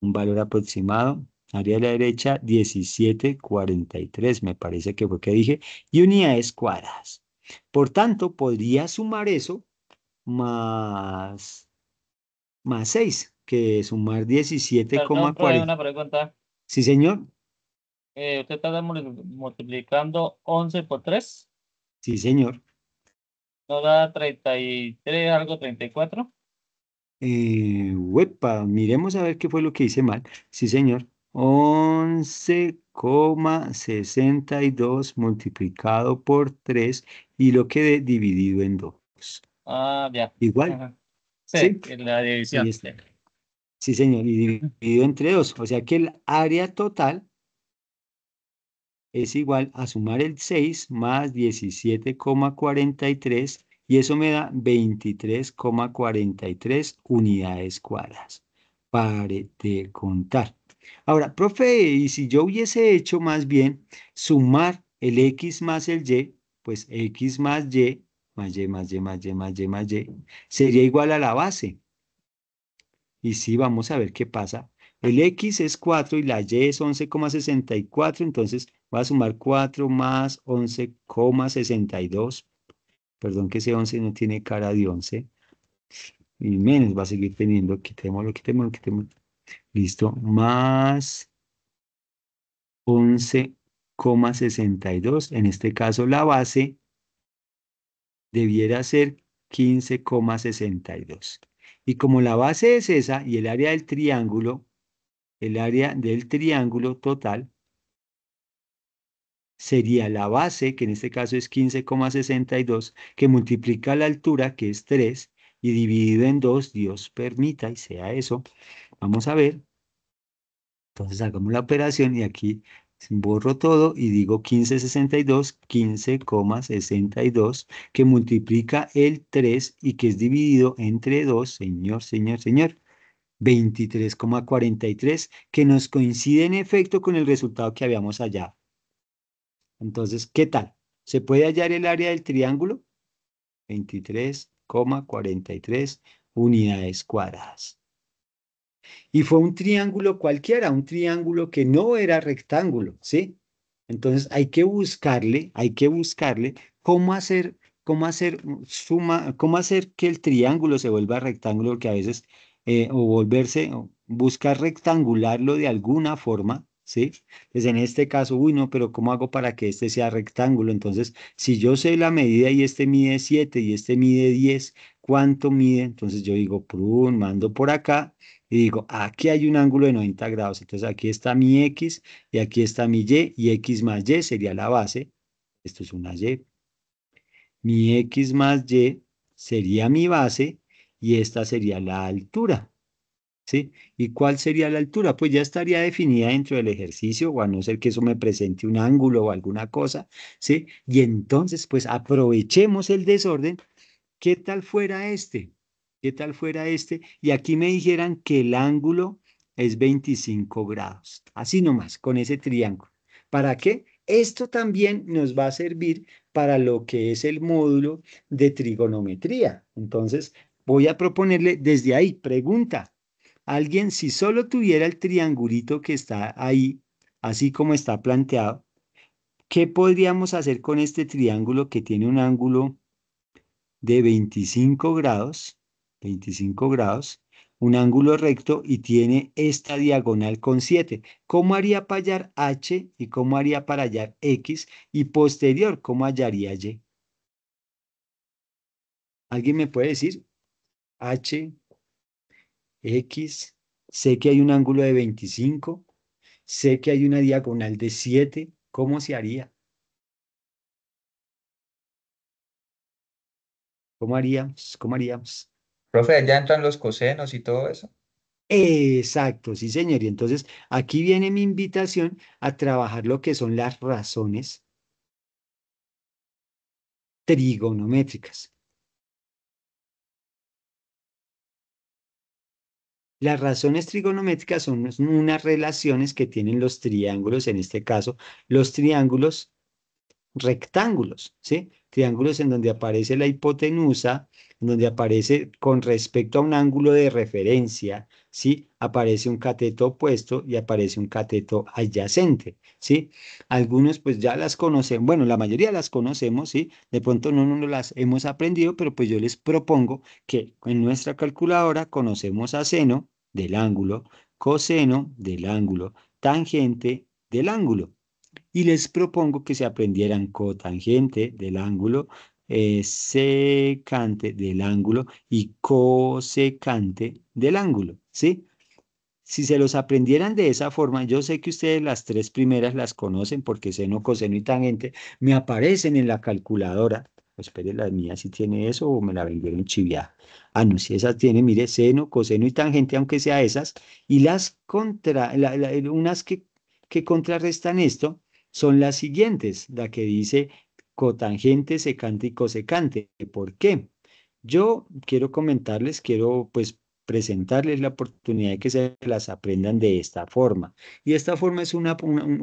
un valor aproximado, área de la derecha 17.43, me parece que fue que dije, y unidades cuadradas. Por tanto, podría sumar eso más, más 6, que sumar 17,4. una pregunta. Sí, señor. Eh, ¿Usted está multiplicando 11 por 3? Sí, señor. ¿No da 33, algo 34? Eh, uepa, miremos a ver qué fue lo que hice mal. Sí, señor. 11,62 multiplicado por 3 y lo quedé dividido en 2. Ah, ya. Igual. Sí, En la división. Sí, sí, señor. Y dividido entre 2. O sea que el área total es igual a sumar el 6 más 17,43 y eso me da 23,43 unidades cuadradas. Pare de contar. Ahora, profe, y si yo hubiese hecho más bien sumar el x más el y, pues x más y, más y, más y, más y, más y, más y, sería igual a la base. Y sí, vamos a ver qué pasa el X es 4 y la Y es 11,64, entonces va a sumar 4 más 11,62. Perdón que ese 11 no tiene cara de 11. Y menos va a seguir teniendo, quitémoslo, quitémoslo, quitémoslo. Listo, más 11,62. En este caso la base debiera ser 15,62. Y como la base es esa y el área del triángulo el área del triángulo total sería la base, que en este caso es 15,62, que multiplica la altura, que es 3, y dividido en 2, Dios permita y sea eso. Vamos a ver. Entonces hagamos la operación y aquí borro todo y digo 1562, 15,62, que multiplica el 3 y que es dividido entre 2, señor, señor, señor. 23,43, que nos coincide en efecto con el resultado que habíamos hallado. Entonces, ¿qué tal? ¿Se puede hallar el área del triángulo? 23,43 unidades cuadradas. Y fue un triángulo cualquiera, un triángulo que no era rectángulo, ¿sí? Entonces hay que buscarle, hay que buscarle cómo hacer, cómo hacer suma, cómo hacer que el triángulo se vuelva rectángulo, porque a veces eh, o volverse, buscar rectangularlo de alguna forma, ¿sí? Pues en este caso, uy, no, pero ¿cómo hago para que este sea rectángulo? Entonces, si yo sé la medida y este mide 7 y este mide 10, ¿cuánto mide? Entonces yo digo, prun, mando por acá y digo, aquí hay un ángulo de 90 grados. Entonces aquí está mi X y aquí está mi Y y X más Y sería la base. Esto es una Y. Mi X más Y sería mi base y esta sería la altura. ¿Sí? ¿Y cuál sería la altura? Pues ya estaría definida dentro del ejercicio, o a no ser que eso me presente un ángulo o alguna cosa, ¿sí? Y entonces, pues aprovechemos el desorden. ¿Qué tal fuera este? ¿Qué tal fuera este? Y aquí me dijeran que el ángulo es 25 grados, así nomás, con ese triángulo. ¿Para qué? Esto también nos va a servir para lo que es el módulo de trigonometría. Entonces, Voy a proponerle desde ahí, pregunta. Alguien, si solo tuviera el triangulito que está ahí, así como está planteado, ¿qué podríamos hacer con este triángulo que tiene un ángulo de 25 grados? 25 grados, un ángulo recto y tiene esta diagonal con 7. ¿Cómo haría para hallar h y cómo haría para hallar x? Y posterior, ¿cómo hallaría y? ¿Alguien me puede decir? H, X, sé que hay un ángulo de 25, sé que hay una diagonal de 7, ¿cómo se haría? ¿Cómo haríamos? ¿Cómo haríamos? Profe, ya entran los cosenos y todo eso. Exacto, sí señor. Y entonces aquí viene mi invitación a trabajar lo que son las razones trigonométricas. Las razones trigonométricas son unas relaciones que tienen los triángulos, en este caso, los triángulos rectángulos, ¿sí? Triángulos en donde aparece la hipotenusa, en donde aparece con respecto a un ángulo de referencia, ¿sí? Aparece un cateto opuesto y aparece un cateto adyacente, ¿sí? Algunos pues ya las conocen, bueno, la mayoría las conocemos, ¿sí? De pronto no, no las hemos aprendido, pero pues yo les propongo que en nuestra calculadora conocemos a seno, del ángulo, coseno del ángulo, tangente del ángulo. Y les propongo que se aprendieran cotangente del ángulo, eh, secante del ángulo y cosecante del ángulo, ¿sí? Si se los aprendieran de esa forma, yo sé que ustedes las tres primeras las conocen porque seno, coseno y tangente me aparecen en la calculadora, pues, espere, la mía si tiene eso o me la vendieron chiviada. Ah, no, si esas tiene, mire, seno, coseno y tangente, aunque sea esas, y las contra, unas que, que contrarrestan esto son las siguientes, la que dice cotangente, secante y cosecante. ¿Por qué? Yo quiero comentarles, quiero pues presentarles la oportunidad de que se las aprendan de esta forma. Y esta forma es una,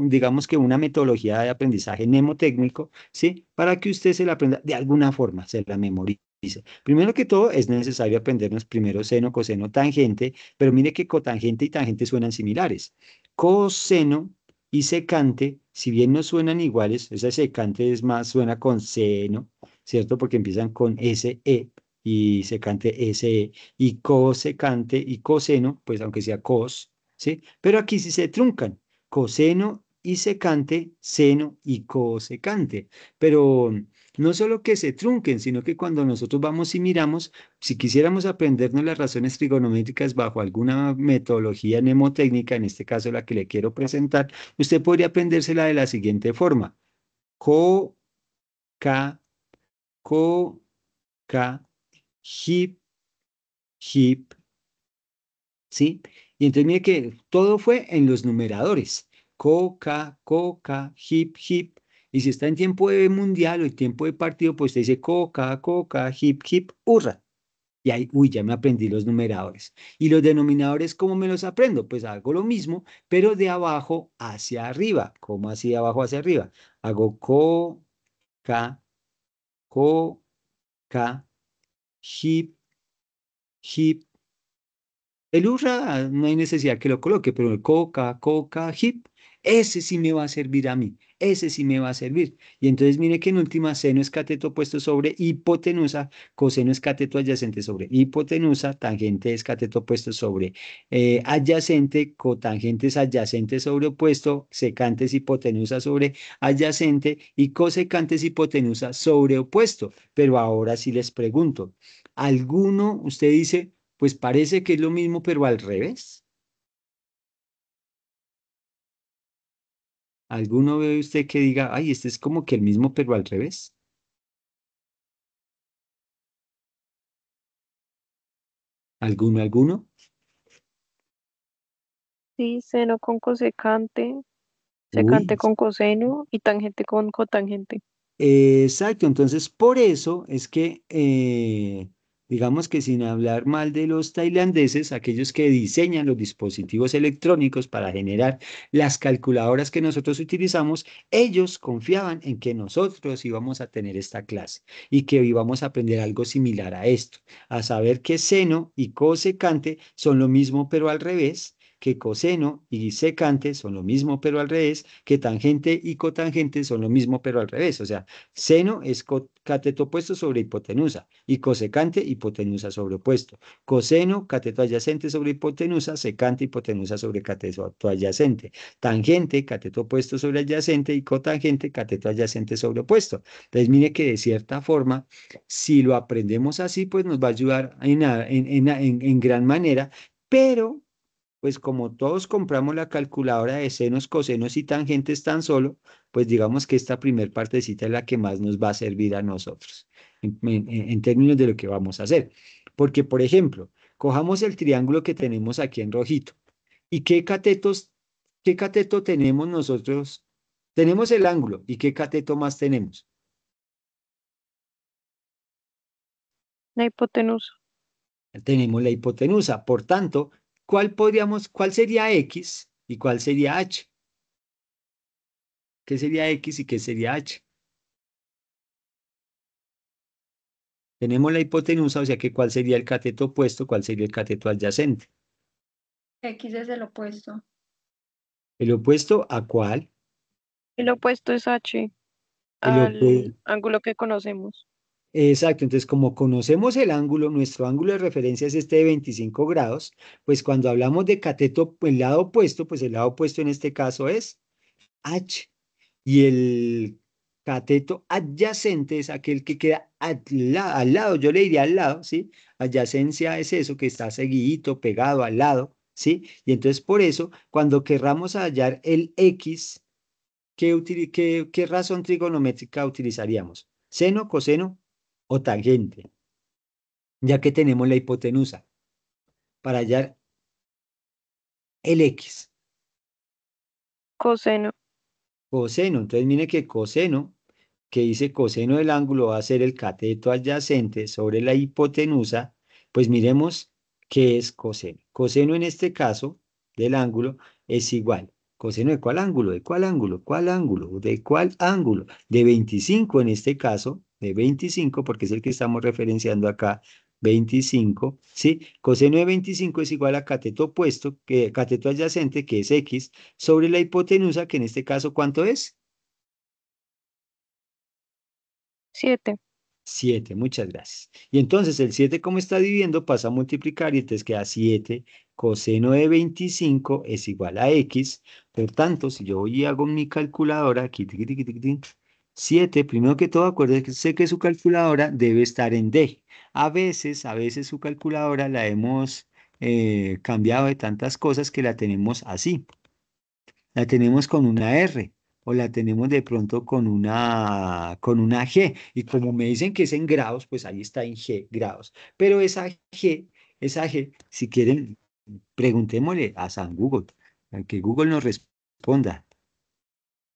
digamos que una metodología de aprendizaje mnemotécnico, ¿sí? Para que usted se la aprenda de alguna forma, se la memorice. Primero que todo, es necesario aprendernos primero seno, coseno, tangente, pero mire que cotangente y tangente suenan similares. Coseno y secante, si bien no suenan iguales, esa secante es más, suena con seno, ¿cierto? Porque empiezan con se y secante ese, y cosecante y coseno, pues aunque sea cos, ¿sí? Pero aquí sí se truncan, coseno y secante, seno y cosecante. Pero no solo que se trunquen, sino que cuando nosotros vamos y miramos, si quisiéramos aprendernos las razones trigonométricas bajo alguna metodología mnemotécnica, en este caso la que le quiero presentar, usted podría aprendérsela de la siguiente forma. Co, k co, k hip, hip, ¿sí? Y entonces mire que todo fue en los numeradores. Coca, coca, hip, hip. Y si está en tiempo de mundial o en tiempo de partido, pues usted dice coca, coca, hip, hip, hurra. Y ahí, uy, ya me aprendí los numeradores. Y los denominadores, ¿cómo me los aprendo? Pues hago lo mismo, pero de abajo hacia arriba. ¿Cómo así de abajo hacia arriba? Hago coca, coca, hip, hip. El urra no hay necesidad que lo coloque, pero el coca, coca, hip, ese sí me va a servir a mí ese sí me va a servir. Y entonces mire que en última, seno es cateto opuesto sobre hipotenusa, coseno es cateto adyacente sobre hipotenusa, tangente es cateto opuesto sobre eh, adyacente, cotangente es adyacente sobre opuesto, secante es hipotenusa sobre adyacente y cosecante es hipotenusa sobre opuesto. Pero ahora sí les pregunto, ¿alguno usted dice, pues parece que es lo mismo, pero al revés? ¿Alguno ve usted que diga, ay, este es como que el mismo, pero al revés? ¿Alguno, alguno? Sí, seno con cosecante, secante con coseno y tangente con cotangente. Exacto, entonces por eso es que eh, digamos que sin hablar mal de los tailandeses, aquellos que diseñan los dispositivos electrónicos para generar las calculadoras que nosotros utilizamos, ellos confiaban en que nosotros íbamos a tener esta clase y que íbamos a aprender algo similar a esto, a saber que seno y cosecante son lo mismo pero al revés, que coseno y secante son lo mismo pero al revés, que tangente y cotangente son lo mismo pero al revés. O sea, seno es cateto opuesto sobre hipotenusa y cosecante hipotenusa sobre opuesto. Coseno, cateto adyacente sobre hipotenusa, secante hipotenusa sobre cateto adyacente. Tangente, cateto opuesto sobre adyacente y cotangente, cateto adyacente sobre opuesto. Entonces, mire que de cierta forma, si lo aprendemos así, pues nos va a ayudar en, en gran manera, pero pues como todos compramos la calculadora de senos, cosenos y tangentes tan solo, pues digamos que esta primer partecita es la que más nos va a servir a nosotros en, términos de lo que vamos a hacer. Porque, por ejemplo, cojamos el triángulo que tenemos aquí en rojito. ¿Y qué catetos, qué cateto tenemos nosotros? Tenemos el ángulo. ¿Y qué cateto más tenemos? La hipotenusa. Tenemos la hipotenusa. Por tanto, ¿cuál podríamos, cuál sería X y cuál sería H? ¿Qué sería X y qué sería H? Tenemos la hipotenusa, o sea que cuál sería el cateto opuesto, cuál sería el cateto adyacente. X es el opuesto. ¿El opuesto a cuál? El opuesto es H, al ángulo que conocemos. Exacto, entonces como conocemos el ángulo, nuestro ángulo de referencia es este de 25 grados, pues cuando hablamos de cateto, pues, el lado opuesto, pues el lado opuesto en este caso es H y el cateto adyacente es aquel que queda al, lado, yo le diría al lado, ¿sí? Adyacencia es eso que está seguido, pegado al lado, ¿sí? Y entonces por eso, cuando querramos hallar el X, qué razón trigonométrica utilizaríamos? ¿Seno, coseno o tangente, ya que tenemos la hipotenusa. Para hallar el X. Coseno. Coseno. Entonces, mire que coseno, que dice coseno del ángulo, va a ser el cateto adyacente sobre la hipotenusa. Pues miremos qué es coseno. Coseno en este caso del ángulo es igual. ¿Coseno de cuál ángulo? ¿De cuál ángulo? ¿Cuál ángulo? ¿De cuál ángulo? De 25 en este caso, de 25, porque es el que estamos referenciando acá, 25, ¿sí? Coseno de 25 es igual a cateto opuesto, cateto adyacente, que es X, sobre la hipotenusa, que en este caso, ¿cuánto es? 7. 7, muchas gracias. Y entonces el 7 como está dividiendo pasa a multiplicar y entonces queda 7 coseno de 25 es igual a x. Por tanto, si yo voy y hago mi calculadora aquí, tic, tic, tic, 7, primero que todo, acuérdense que su calculadora debe estar en D. A veces, a veces su calculadora la hemos eh, cambiado de tantas cosas que la tenemos así. La tenemos con una R o la tenemos de pronto con una, con una G. Y como me dicen que es en grados, pues ahí está en G grados. Pero esa G, esa G, si quieren, preguntémosle a San Google, que Google nos responda.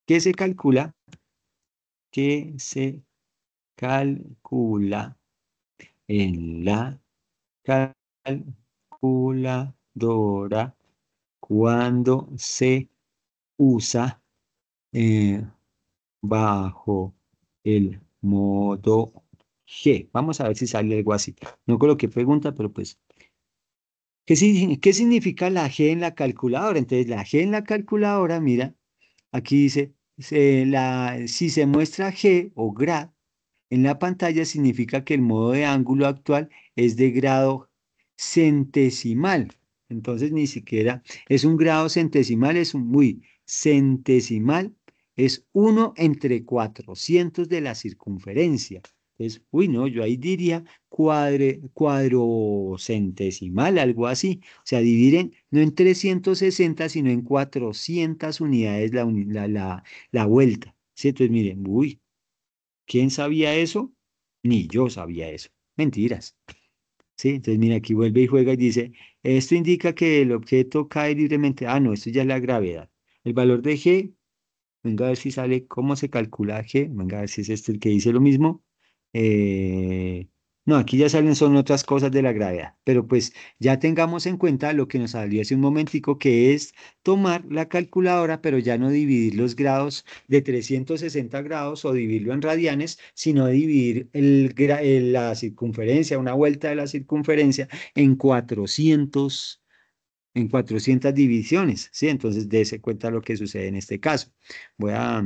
¿Qué se calcula que se calcula en la calculadora cuando se usa eh, bajo el modo G. Vamos a ver si sale algo así. No que pregunta, pero pues... ¿Qué, ¿Qué significa la G en la calculadora? Entonces, la G en la calculadora, mira, aquí dice si se muestra G o grad en la pantalla, significa que el modo de ángulo actual es de grado centesimal. Entonces, ni siquiera es un grado centesimal, es un muy centesimal, es 1 entre 400 de la circunferencia uy, no, yo ahí diría cuadre, cuadrocentesimal, algo así. O sea, dividen no en 360, sino en 400 unidades la, vuelta. Entonces, miren, uy, ¿quién sabía eso? Ni yo sabía eso. Mentiras. ¿Sí? Entonces, mira, aquí vuelve y juega y dice, esto indica que el objeto cae libremente. Ah, no, esto ya es la gravedad. El valor de G, venga a ver si sale, cómo se calcula G, venga a ver si es este el que dice lo mismo. Eh, no, aquí ya salen son otras cosas de la gravedad, pero pues ya tengamos en cuenta lo que nos salió hace un momentico, que es tomar la calculadora, pero ya no dividir los grados de 360 grados o dividirlo en radianes, sino dividir el, eh, la circunferencia, una vuelta de la circunferencia en 400 en 400 divisiones, ¿sí? Entonces dése cuenta lo que sucede en este caso. Voy a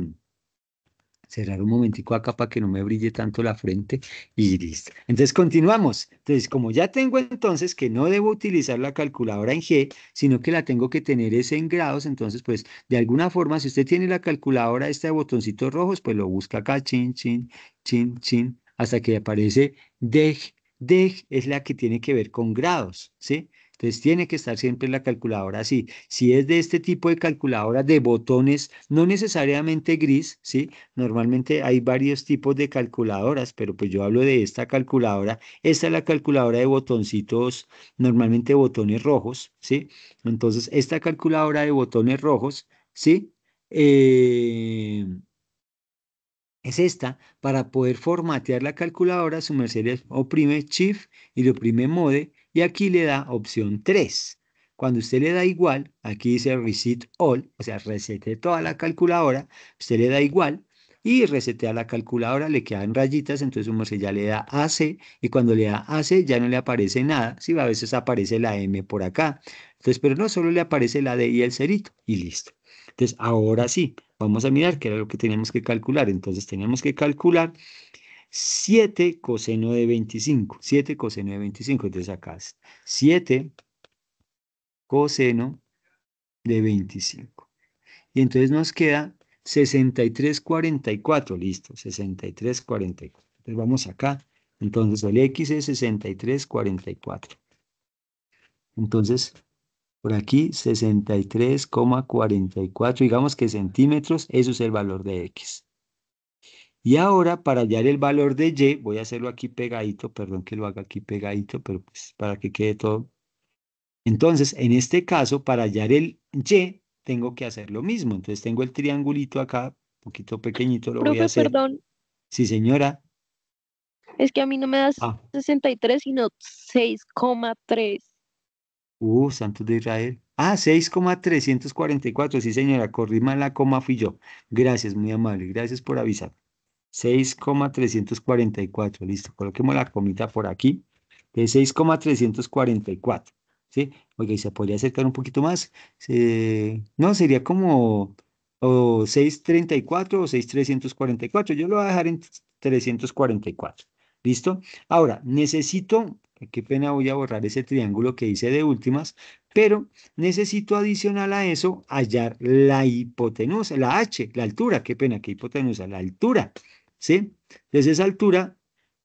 cerrar un momentico acá para que no me brille tanto la frente y listo. Entonces continuamos. Entonces, como ya tengo entonces que no debo utilizar la calculadora en G, sino que la tengo que tener es en grados, entonces pues de alguna forma, si usted tiene la calculadora esta de botoncitos rojos, pues lo busca acá, chin, chin, chin, chin, hasta que aparece DEG. DEG es la que tiene que ver con grados, ¿sí? Entonces tiene que estar siempre la calculadora así. Si es de este tipo de calculadora de botones, no necesariamente gris, ¿sí? Normalmente hay varios tipos de calculadoras, pero pues yo hablo de esta calculadora. Esta es la calculadora de botoncitos, normalmente botones rojos, ¿sí? Entonces esta calculadora de botones rojos, ¿sí? Eh, es esta. Para poder formatear la calculadora, su merced oprime Shift y le oprime Mode y aquí le da opción 3. Cuando usted le da igual, aquí dice reset all, o sea, resete toda la calculadora, usted le da igual y resetea la calculadora, le quedan rayitas, entonces se ya le da AC y cuando le da AC ya no le aparece nada, si a veces aparece la M por acá, entonces, pero no, solo le aparece la D y el cerito y listo. Entonces, ahora sí, vamos a mirar qué era lo que tenemos que calcular. Entonces, tenemos que calcular 7 coseno de 25. 7 coseno de 25. Entonces acá es 7 coseno de 25. Y entonces nos queda 6344. Listo, 6344. Entonces vamos acá. Entonces el x es 6344. Entonces por aquí 63,44. Digamos que centímetros, eso es el valor de x. Y ahora para hallar el valor de y, voy a hacerlo aquí pegadito, perdón que lo haga aquí pegadito, pero pues para que quede todo. Entonces, en este caso, para hallar el y, tengo que hacer lo mismo. Entonces tengo el triangulito acá, un poquito pequeñito, lo voy a hacer. perdón. Sí, señora. Es que a mí no me das ah. 63, sino 6,3. Uh, Santos de Israel. Ah, 6,344. Sí, señora, corrí mal la coma, fui yo. Gracias, muy amable. Gracias por avisar. 6,344. Listo, coloquemos la comita por aquí. de 6,344. ¿Sí? Oiga, ¿y se podría acercar un poquito más? no, sería como o 634 o 6344. Yo lo voy a dejar en 344. ¿Listo? Ahora, necesito, qué pena voy a borrar ese triángulo que hice de últimas, pero necesito adicional a eso hallar la hipotenusa, la H, la altura, qué pena, qué hipotenusa, la altura. ¿sí? Desde esa altura,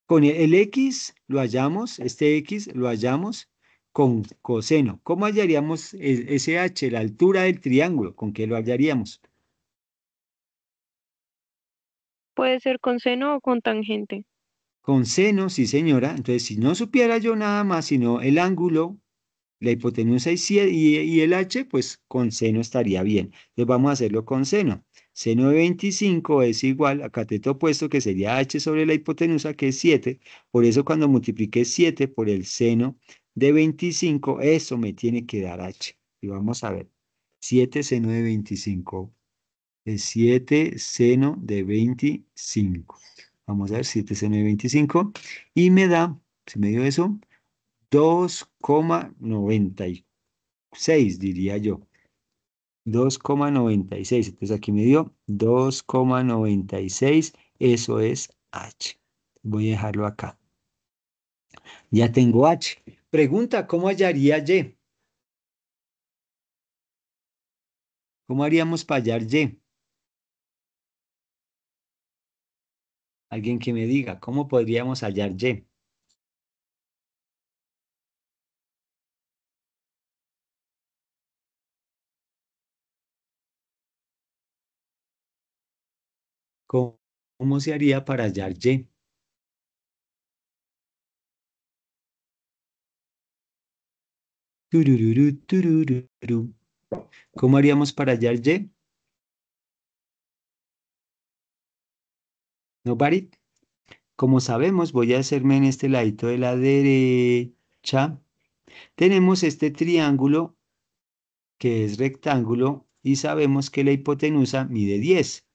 con el x lo hallamos, este x lo hallamos con coseno. ¿Cómo hallaríamos ese H, la altura del triángulo? ¿Con qué lo hallaríamos? Puede ser con seno o con tangente. Con seno, sí señora. Entonces, si no supiera yo nada más, sino el ángulo, la hipotenusa y, y el h, pues con seno estaría bien. Entonces vamos a hacerlo con seno de 25 es igual a cateto opuesto, que sería H sobre la hipotenusa, que es 7. Por eso cuando multipliqué 7 por el seno de 25, eso me tiene que dar H. Y vamos a ver. 7 seno de 25. Es 7 seno de 25. Vamos a ver, 7 seno de 25. Y me da, si me dio eso, 2,96, diría yo. 2,96. Entonces aquí me dio 2,96. Eso es H. Voy a dejarlo acá. Ya tengo H. Pregunta, ¿cómo hallaría Y? ¿Cómo haríamos para hallar Y? Alguien que me diga, ¿cómo podríamos hallar Y? ¿Cómo, se haría para hallar Y? ¿Cómo haríamos para hallar Y? ¿Nobody? Como sabemos, voy a hacerme en este ladito de la derecha. Tenemos este triángulo que es rectángulo y sabemos que la hipotenusa mide 10.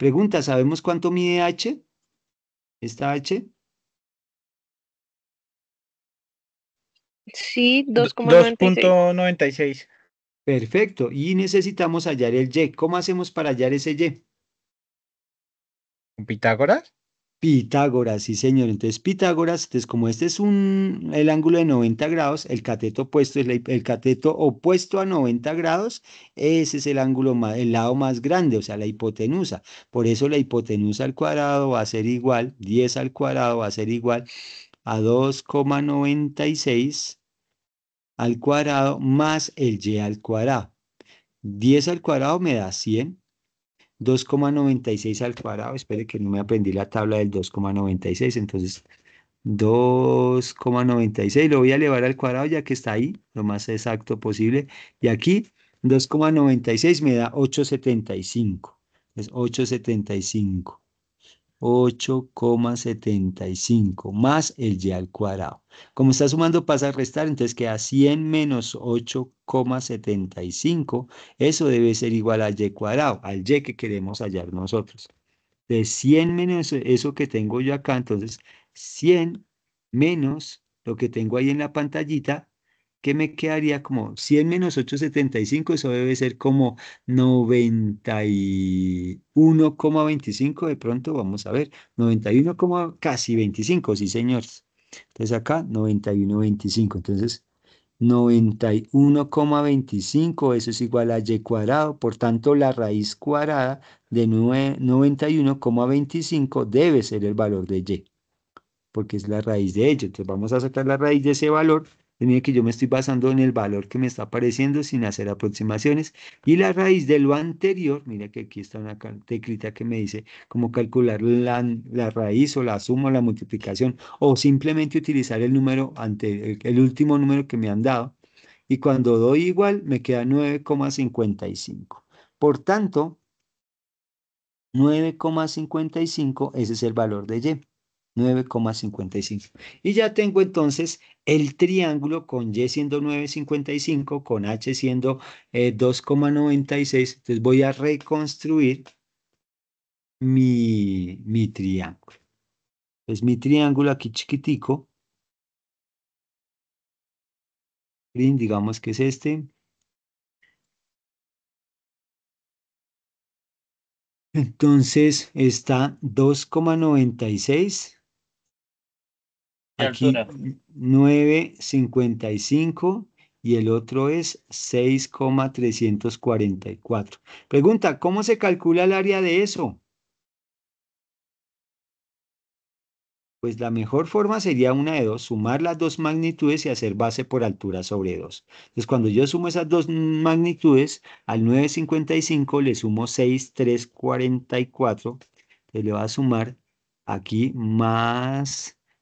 Pregunta, ¿sabemos cuánto mide H? ¿Esta H? Sí, 2,96. Perfecto. Y necesitamos hallar el Y. ¿Cómo hacemos para hallar ese Y? ¿Con Pitágoras? Pitágoras, sí señor. Entonces, Pitágoras, como este es un, el ángulo de 90 grados, el cateto opuesto es el, cateto opuesto a 90 grados, ese es el ángulo el lado más grande, o sea, la hipotenusa. Por eso la hipotenusa al cuadrado va a ser igual, 10 al cuadrado va a ser igual a 2,96 al cuadrado más el y al cuadrado. 10 al cuadrado me da 100 2,96 al cuadrado, espere que no me aprendí la tabla del 2,96, entonces 2,96 lo voy a elevar al cuadrado ya que está ahí, lo más exacto posible, y aquí 2,96 me da 8,75, es 8,75. 8,75 más el y al cuadrado. Como está sumando pasa a restar, entonces queda 100 menos 8,75. Eso debe ser igual al y cuadrado, al y que queremos hallar nosotros. De 100 menos eso que tengo yo acá, entonces 100 menos lo que tengo ahí en la pantallita, ¿qué me quedaría? Como 100 menos 8,75, eso debe ser como 91,25 de pronto, vamos a ver, 91, casi 25, sí señores. Entonces acá 91,25, entonces 91,25, eso es igual a y cuadrado, por tanto la raíz cuadrada de 91,25 debe ser el valor de y, porque es la raíz de ello. Entonces vamos a sacar la raíz de ese valor y que yo me estoy basando en el valor que me está apareciendo sin hacer aproximaciones. Y la raíz de lo anterior, mira que aquí está una teclita que me dice cómo calcular la, raíz o la suma o la multiplicación, o simplemente utilizar el número ante el, el último número que me han dado. Y cuando doy igual, me queda 9,55. Por tanto, 9,55, ese es el valor de Y. 9,55. Y ya tengo entonces el triángulo con Y siendo 9,55, con H siendo 2,96. Eh, entonces voy a reconstruir mi, mi triángulo. Entonces mi triángulo aquí chiquitico. Digamos que es este. Entonces está 2,96 Aquí 9.55 y el otro es 6,344. Pregunta, ¿cómo se calcula el área de eso? Pues la mejor forma sería una de dos, sumar las dos magnitudes y hacer base por altura sobre 2. Entonces, cuando yo sumo esas dos magnitudes, al 955 le sumo 6344, pues le va a sumar aquí más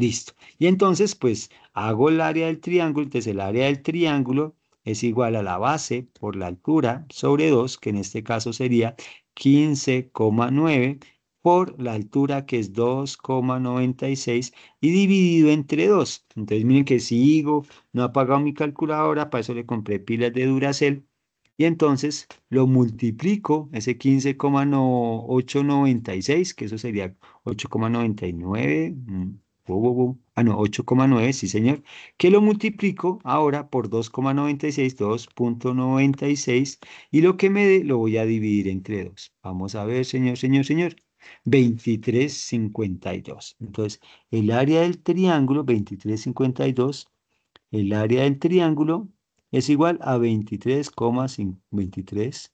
Listo. Y entonces, pues, hago el área del triángulo, entonces el área del triángulo es igual a la base por la altura sobre 2, que en este caso sería 15,9 por la altura que es 2,96 y dividido entre 2. Entonces miren que sigo, no he apagado mi calculadora, para eso le compré pilas de Duracell. Y entonces lo multiplico, ese 15,896, que eso sería 8,99, ah no, 8,9, sí señor, que lo multiplico ahora por 2,96, 2.96, y lo que me dé lo voy a dividir entre 2. Vamos a ver, señor, señor, señor. 23,52. Entonces, el área del triángulo, 23,52, el área del triángulo es igual a 23,23.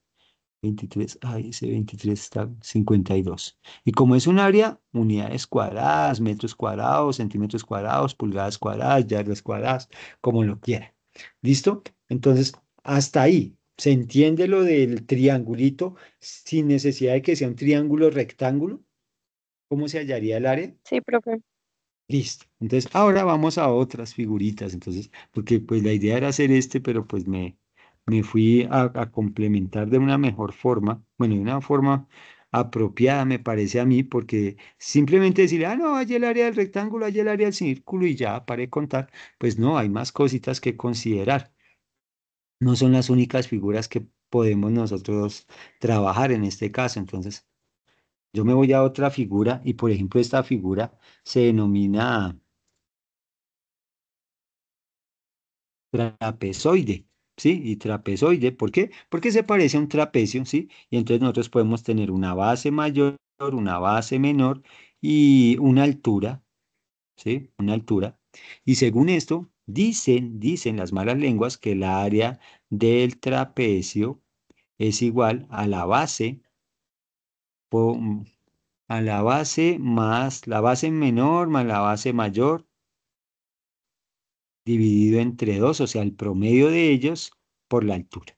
23, ay, ese 23 está 52. Y como es un área, unidades cuadradas, metros cuadrados, centímetros cuadrados, pulgadas cuadradas, yardas cuadradas, como lo quiera. ¿Listo? Entonces, hasta ahí. ¿Se entiende lo del triangulito sin necesidad de que sea un triángulo rectángulo? ¿Cómo se hallaría el área? Sí, profe. Listo. Entonces, ahora vamos a otras figuritas. Entonces, porque pues la idea era hacer este, pero pues me, me fui a, complementar de una mejor forma, bueno, de una forma apropiada me parece a mí, porque simplemente decir, ah, no, hay el área del rectángulo, hay el área del círculo y ya paré de contar, pues no, hay más cositas que considerar. No son las únicas figuras que podemos nosotros trabajar en este caso, entonces yo me voy a otra figura y por ejemplo esta figura se denomina trapezoide. ¿sí? Y trapezoide, ¿por qué? Porque se parece a un trapecio, ¿sí? Y entonces nosotros podemos tener una base mayor, una base menor y una altura, ¿sí? Una altura. Y según esto, dicen, dicen las malas lenguas que la área del trapecio es igual a la base, a la base más la base menor más la base mayor dividido entre dos, o sea, el promedio de ellos por la altura.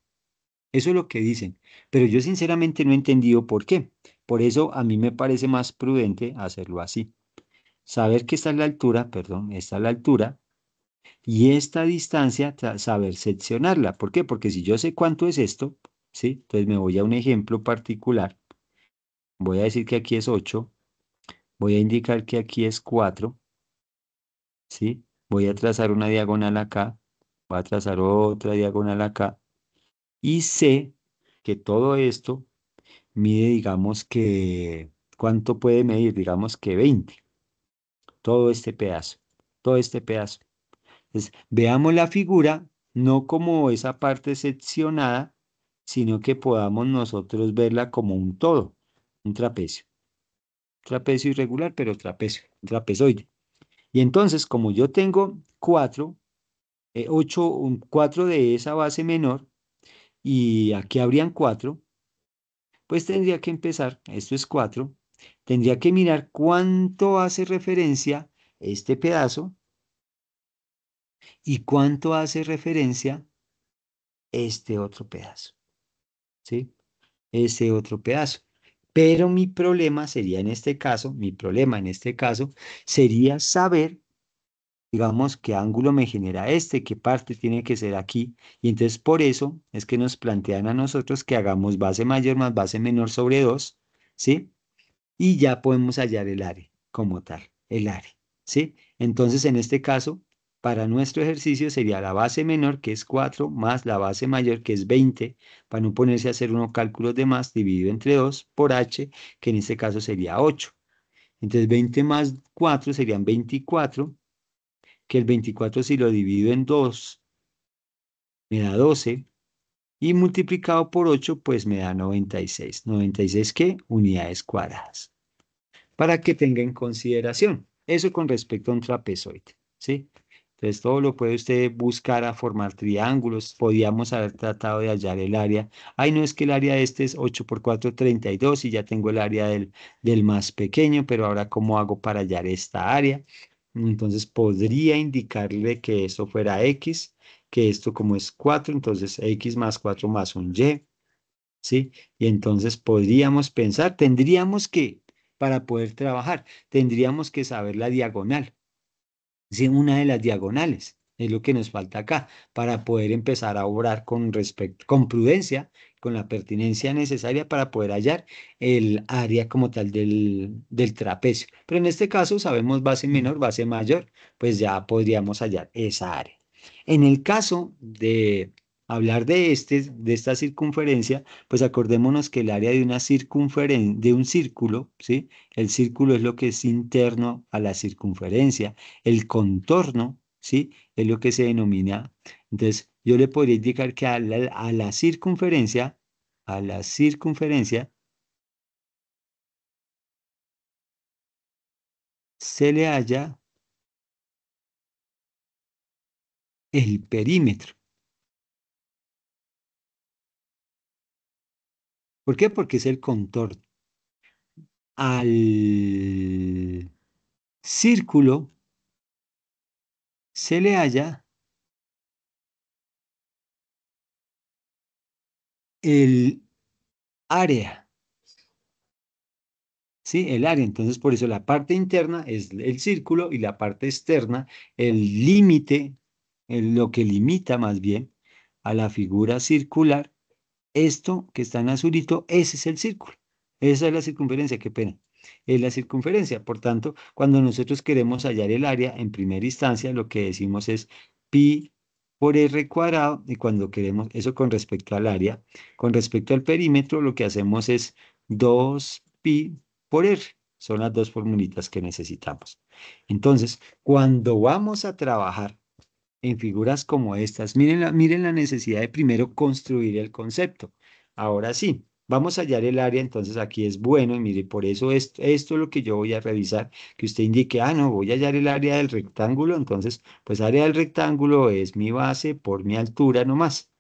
Eso es lo que dicen, pero yo sinceramente no he entendido por qué. Por eso a mí me parece más prudente hacerlo así. Saber que está es la altura, perdón, está es la altura y esta distancia, saber seccionarla. ¿Por qué? Porque si yo sé cuánto es esto, ¿sí? Entonces me voy a un ejemplo particular. Voy a decir que aquí es 8, voy a indicar que aquí es 4, ¿sí? voy a trazar una diagonal acá, voy a trazar otra diagonal acá, y sé que todo esto mide, digamos que, ¿cuánto puede medir? Digamos que 20. Todo este pedazo, todo este pedazo. Entonces, veamos la figura no como esa parte seccionada, sino que podamos nosotros verla como un todo, un trapecio. Trapecio irregular, pero trapecio, trapezoide. Y entonces, como yo tengo cuatro, 8, eh, cuatro de esa base menor, y aquí habrían cuatro, pues tendría que empezar, esto es cuatro, tendría que mirar cuánto hace referencia este pedazo y cuánto hace referencia este otro pedazo. ¿Sí? ese otro pedazo. Pero mi problema sería en este caso, mi problema en este caso sería saber, digamos, qué ángulo me genera este, qué parte tiene que ser aquí. Y entonces por eso es que nos plantean a nosotros que hagamos base mayor más base menor sobre 2, ¿sí? Y ya podemos hallar el área como tal, el área, ¿sí? Entonces en este caso para nuestro ejercicio sería la base menor, que es 4, más la base mayor, que es 20, para no ponerse a hacer unos cálculos de más, dividido entre 2 por h, que en este caso sería 8. Entonces 20 más 4 serían 24, que el 24 si lo divido en 2 me da 12, y multiplicado por 8 pues me da 96. ¿96 qué? Unidades cuadradas. Para que tenga en consideración. Eso con respecto a un trapezoide, ¿sí? Entonces todo lo puede usted buscar a formar triángulos. Podíamos haber tratado de hallar el área. Ay, no es que el área de este es 8 por 4, 32 y ya tengo el área del, del más pequeño, pero ahora ¿cómo hago para hallar esta área? Entonces podría indicarle que eso fuera X, que esto como es 4, entonces X más 4 más un Y. ¿Sí? Y entonces podríamos pensar, tendríamos que, para poder trabajar, tendríamos que saber la diagonal una de las diagonales. Es lo que nos falta acá para poder empezar a obrar con, respecto, con prudencia, con la pertinencia necesaria para poder hallar el área como tal del, del trapecio. Pero en este caso sabemos base mm. menor, base mayor, pues ya podríamos hallar esa área. En el caso de hablar de, este, de esta circunferencia, pues acordémonos que el área de, de un círculo, ¿sí? el círculo es lo que es interno a la circunferencia, el contorno ¿sí? es lo que se denomina. Entonces, yo le podría indicar que a la, a la circunferencia, a la circunferencia, se le haya el perímetro. ¿Por qué? Porque es el contorno. Al círculo se le halla el área. ¿Sí? El área. Entonces, por eso la parte interna es el círculo y la parte externa, el límite, lo que limita más bien a la figura circular, esto que está en azulito, ese es el círculo. Esa es la circunferencia, qué pena. Es la circunferencia. Por tanto, cuando nosotros queremos hallar el área, en primera instancia lo que decimos es pi por r cuadrado. Y cuando queremos eso con respecto al área, con respecto al perímetro, lo que hacemos es 2pi por r. Son las dos formulitas que necesitamos. Entonces, cuando vamos a trabajar en figuras como estas. Miren la, necesidad de primero construir el concepto. Ahora sí, vamos a hallar el área, entonces aquí es bueno, y mire, por eso esto, es lo que yo voy a revisar, que usted indique, ah, no, voy a hallar el área del rectángulo, entonces, pues área del rectángulo es mi base por mi altura nomás.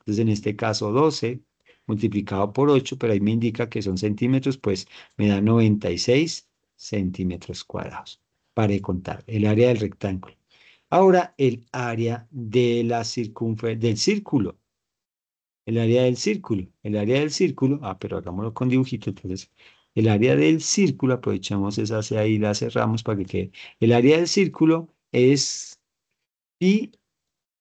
Entonces, en este caso, 12 multiplicado por 8, pero ahí me indica que son centímetros, pues me da 96 centímetros cuadrados. Para contar, el área del rectángulo. Ahora el área de la del círculo. El área del círculo. El área del círculo. Ah, pero hagámoslo con dibujito. Entonces, el área del círculo, aprovechamos esa hacia ahí, la cerramos para que quede. El área del círculo es pi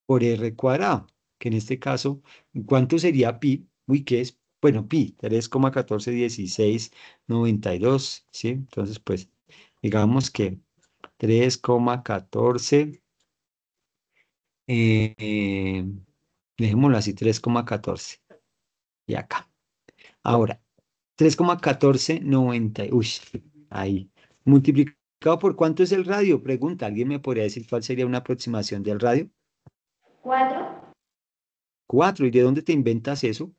por r cuadrado, que en este caso, ¿cuánto sería pi? Uy, ¿qué es? Bueno, pi, 3,141692, ¿sí? Entonces, pues, digamos que 3,14 eh, eh, dejémoslo así, 3,14. Y acá. Ahora, 3,1490. Uy, ahí. Multiplicado por cuánto es el radio, pregunta. ¿Alguien me podría decir cuál sería una aproximación del radio? 4. 4. ¿Y de dónde te inventas eso?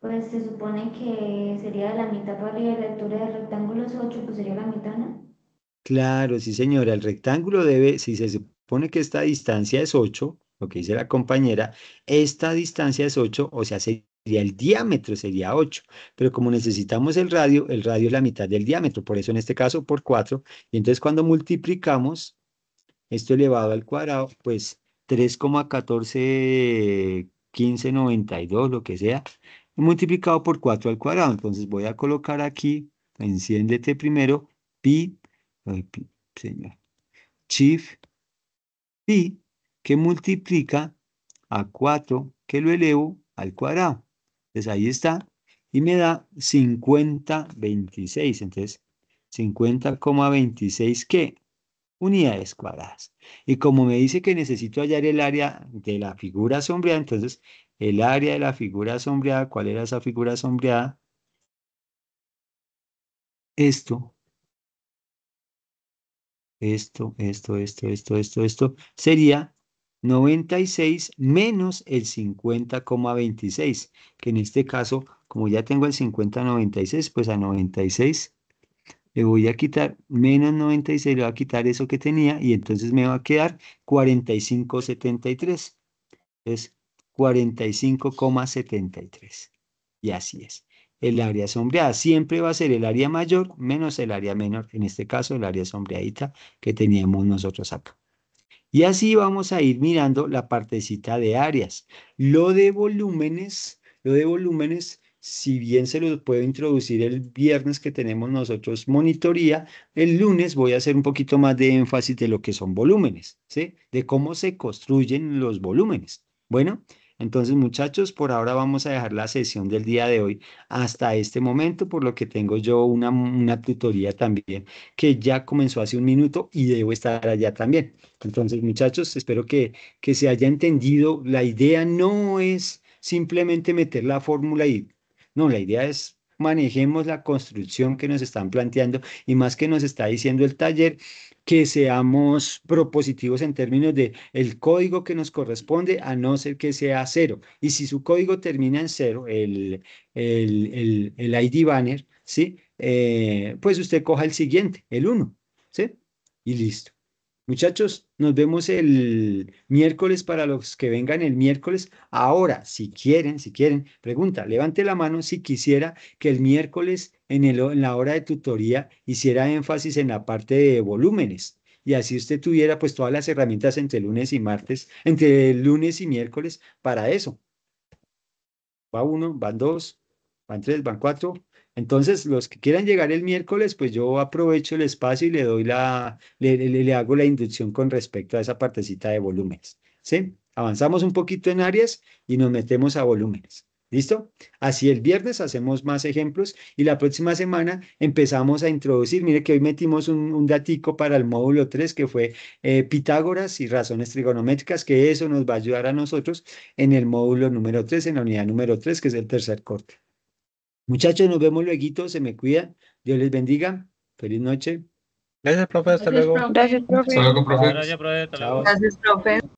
Pues se supone que sería la mitad para la altura del rectángulo 8, pues sería la mitad, ¿no? Claro, sí señora, el rectángulo debe, si se supone que esta distancia es 8, lo que dice la compañera, esta distancia es 8, o sea, sería el diámetro, sería 8, pero como necesitamos el radio, el radio es la mitad del diámetro, por eso en este caso por 4, y entonces cuando multiplicamos esto elevado al cuadrado, pues 3,141592, lo que sea, multiplicado por 4 al cuadrado, entonces voy a colocar aquí, enciéndete primero, pi señor. Chief pi, que multiplica a 4, que lo elevo al cuadrado. Entonces ahí está. Y me da 50,26. Entonces, 50,26 que Unidades cuadradas. Y como me dice que necesito hallar el área de la figura sombreada, entonces el área de la figura sombreada, ¿cuál era esa figura sombreada? Esto esto, esto, esto, esto, esto, esto, sería 96 menos el 50,26, que en este caso, como ya tengo el 50,96, pues a 96 le voy a quitar menos 96, le voy a quitar eso que tenía y entonces me va a quedar 45,73. Es 45,73. Y así es el área sombreada. Siempre va a ser el área mayor menos el área menor, en este caso el área sombreadita que teníamos nosotros acá. Y así vamos a ir mirando la partecita de áreas. Lo de volúmenes, lo de volúmenes, si bien se los puedo introducir el viernes que tenemos nosotros monitoría, el lunes voy a hacer un poquito más de énfasis de lo que son volúmenes, ¿sí? De cómo se construyen los volúmenes. Bueno, entonces, muchachos, por ahora vamos a dejar la sesión del día de hoy hasta este momento, por lo que tengo yo una, una tutoría también que ya comenzó hace un minuto y debo estar allá también. Entonces, muchachos, espero que, que se haya entendido. La idea no es simplemente meter la fórmula y... No, la idea es manejemos la construcción que nos están planteando y más que nos está diciendo el taller, que seamos propositivos en términos de el código que nos corresponde, a no ser que sea cero. Y si su código termina en cero, el, ID banner, ¿sí? Eh, pues usted coja el siguiente, el 1, ¿sí? Y listo. Muchachos, nos vemos el miércoles para los que vengan el miércoles. Ahora, si quieren, si quieren, pregunta, levante la mano si quisiera que el miércoles en, el, en la hora de tutoría hiciera énfasis en la parte de volúmenes y así usted tuviera pues todas las herramientas entre lunes y martes, entre lunes y miércoles para eso. Va uno, van dos, van tres, van cuatro, entonces, los que quieran llegar el miércoles, pues yo aprovecho el espacio y le doy la, le, hago la inducción con respecto a esa partecita de volúmenes. ¿Sí? Avanzamos un poquito en áreas y nos metemos a volúmenes. ¿Listo? Así el viernes hacemos más ejemplos y la próxima semana empezamos a introducir. Mire que hoy metimos un, datico para el módulo 3 que fue eh, Pitágoras y razones trigonométricas, que eso nos va a ayudar a nosotros en el módulo número 3, en la unidad número 3, que es el tercer corte. Muchachos, nos vemos luego, se me cuida, Dios les bendiga, feliz noche. Gracias, profe, hasta luego. Gracias, profe. Hasta luego, profe. Gracias, profe. Gracias, profe.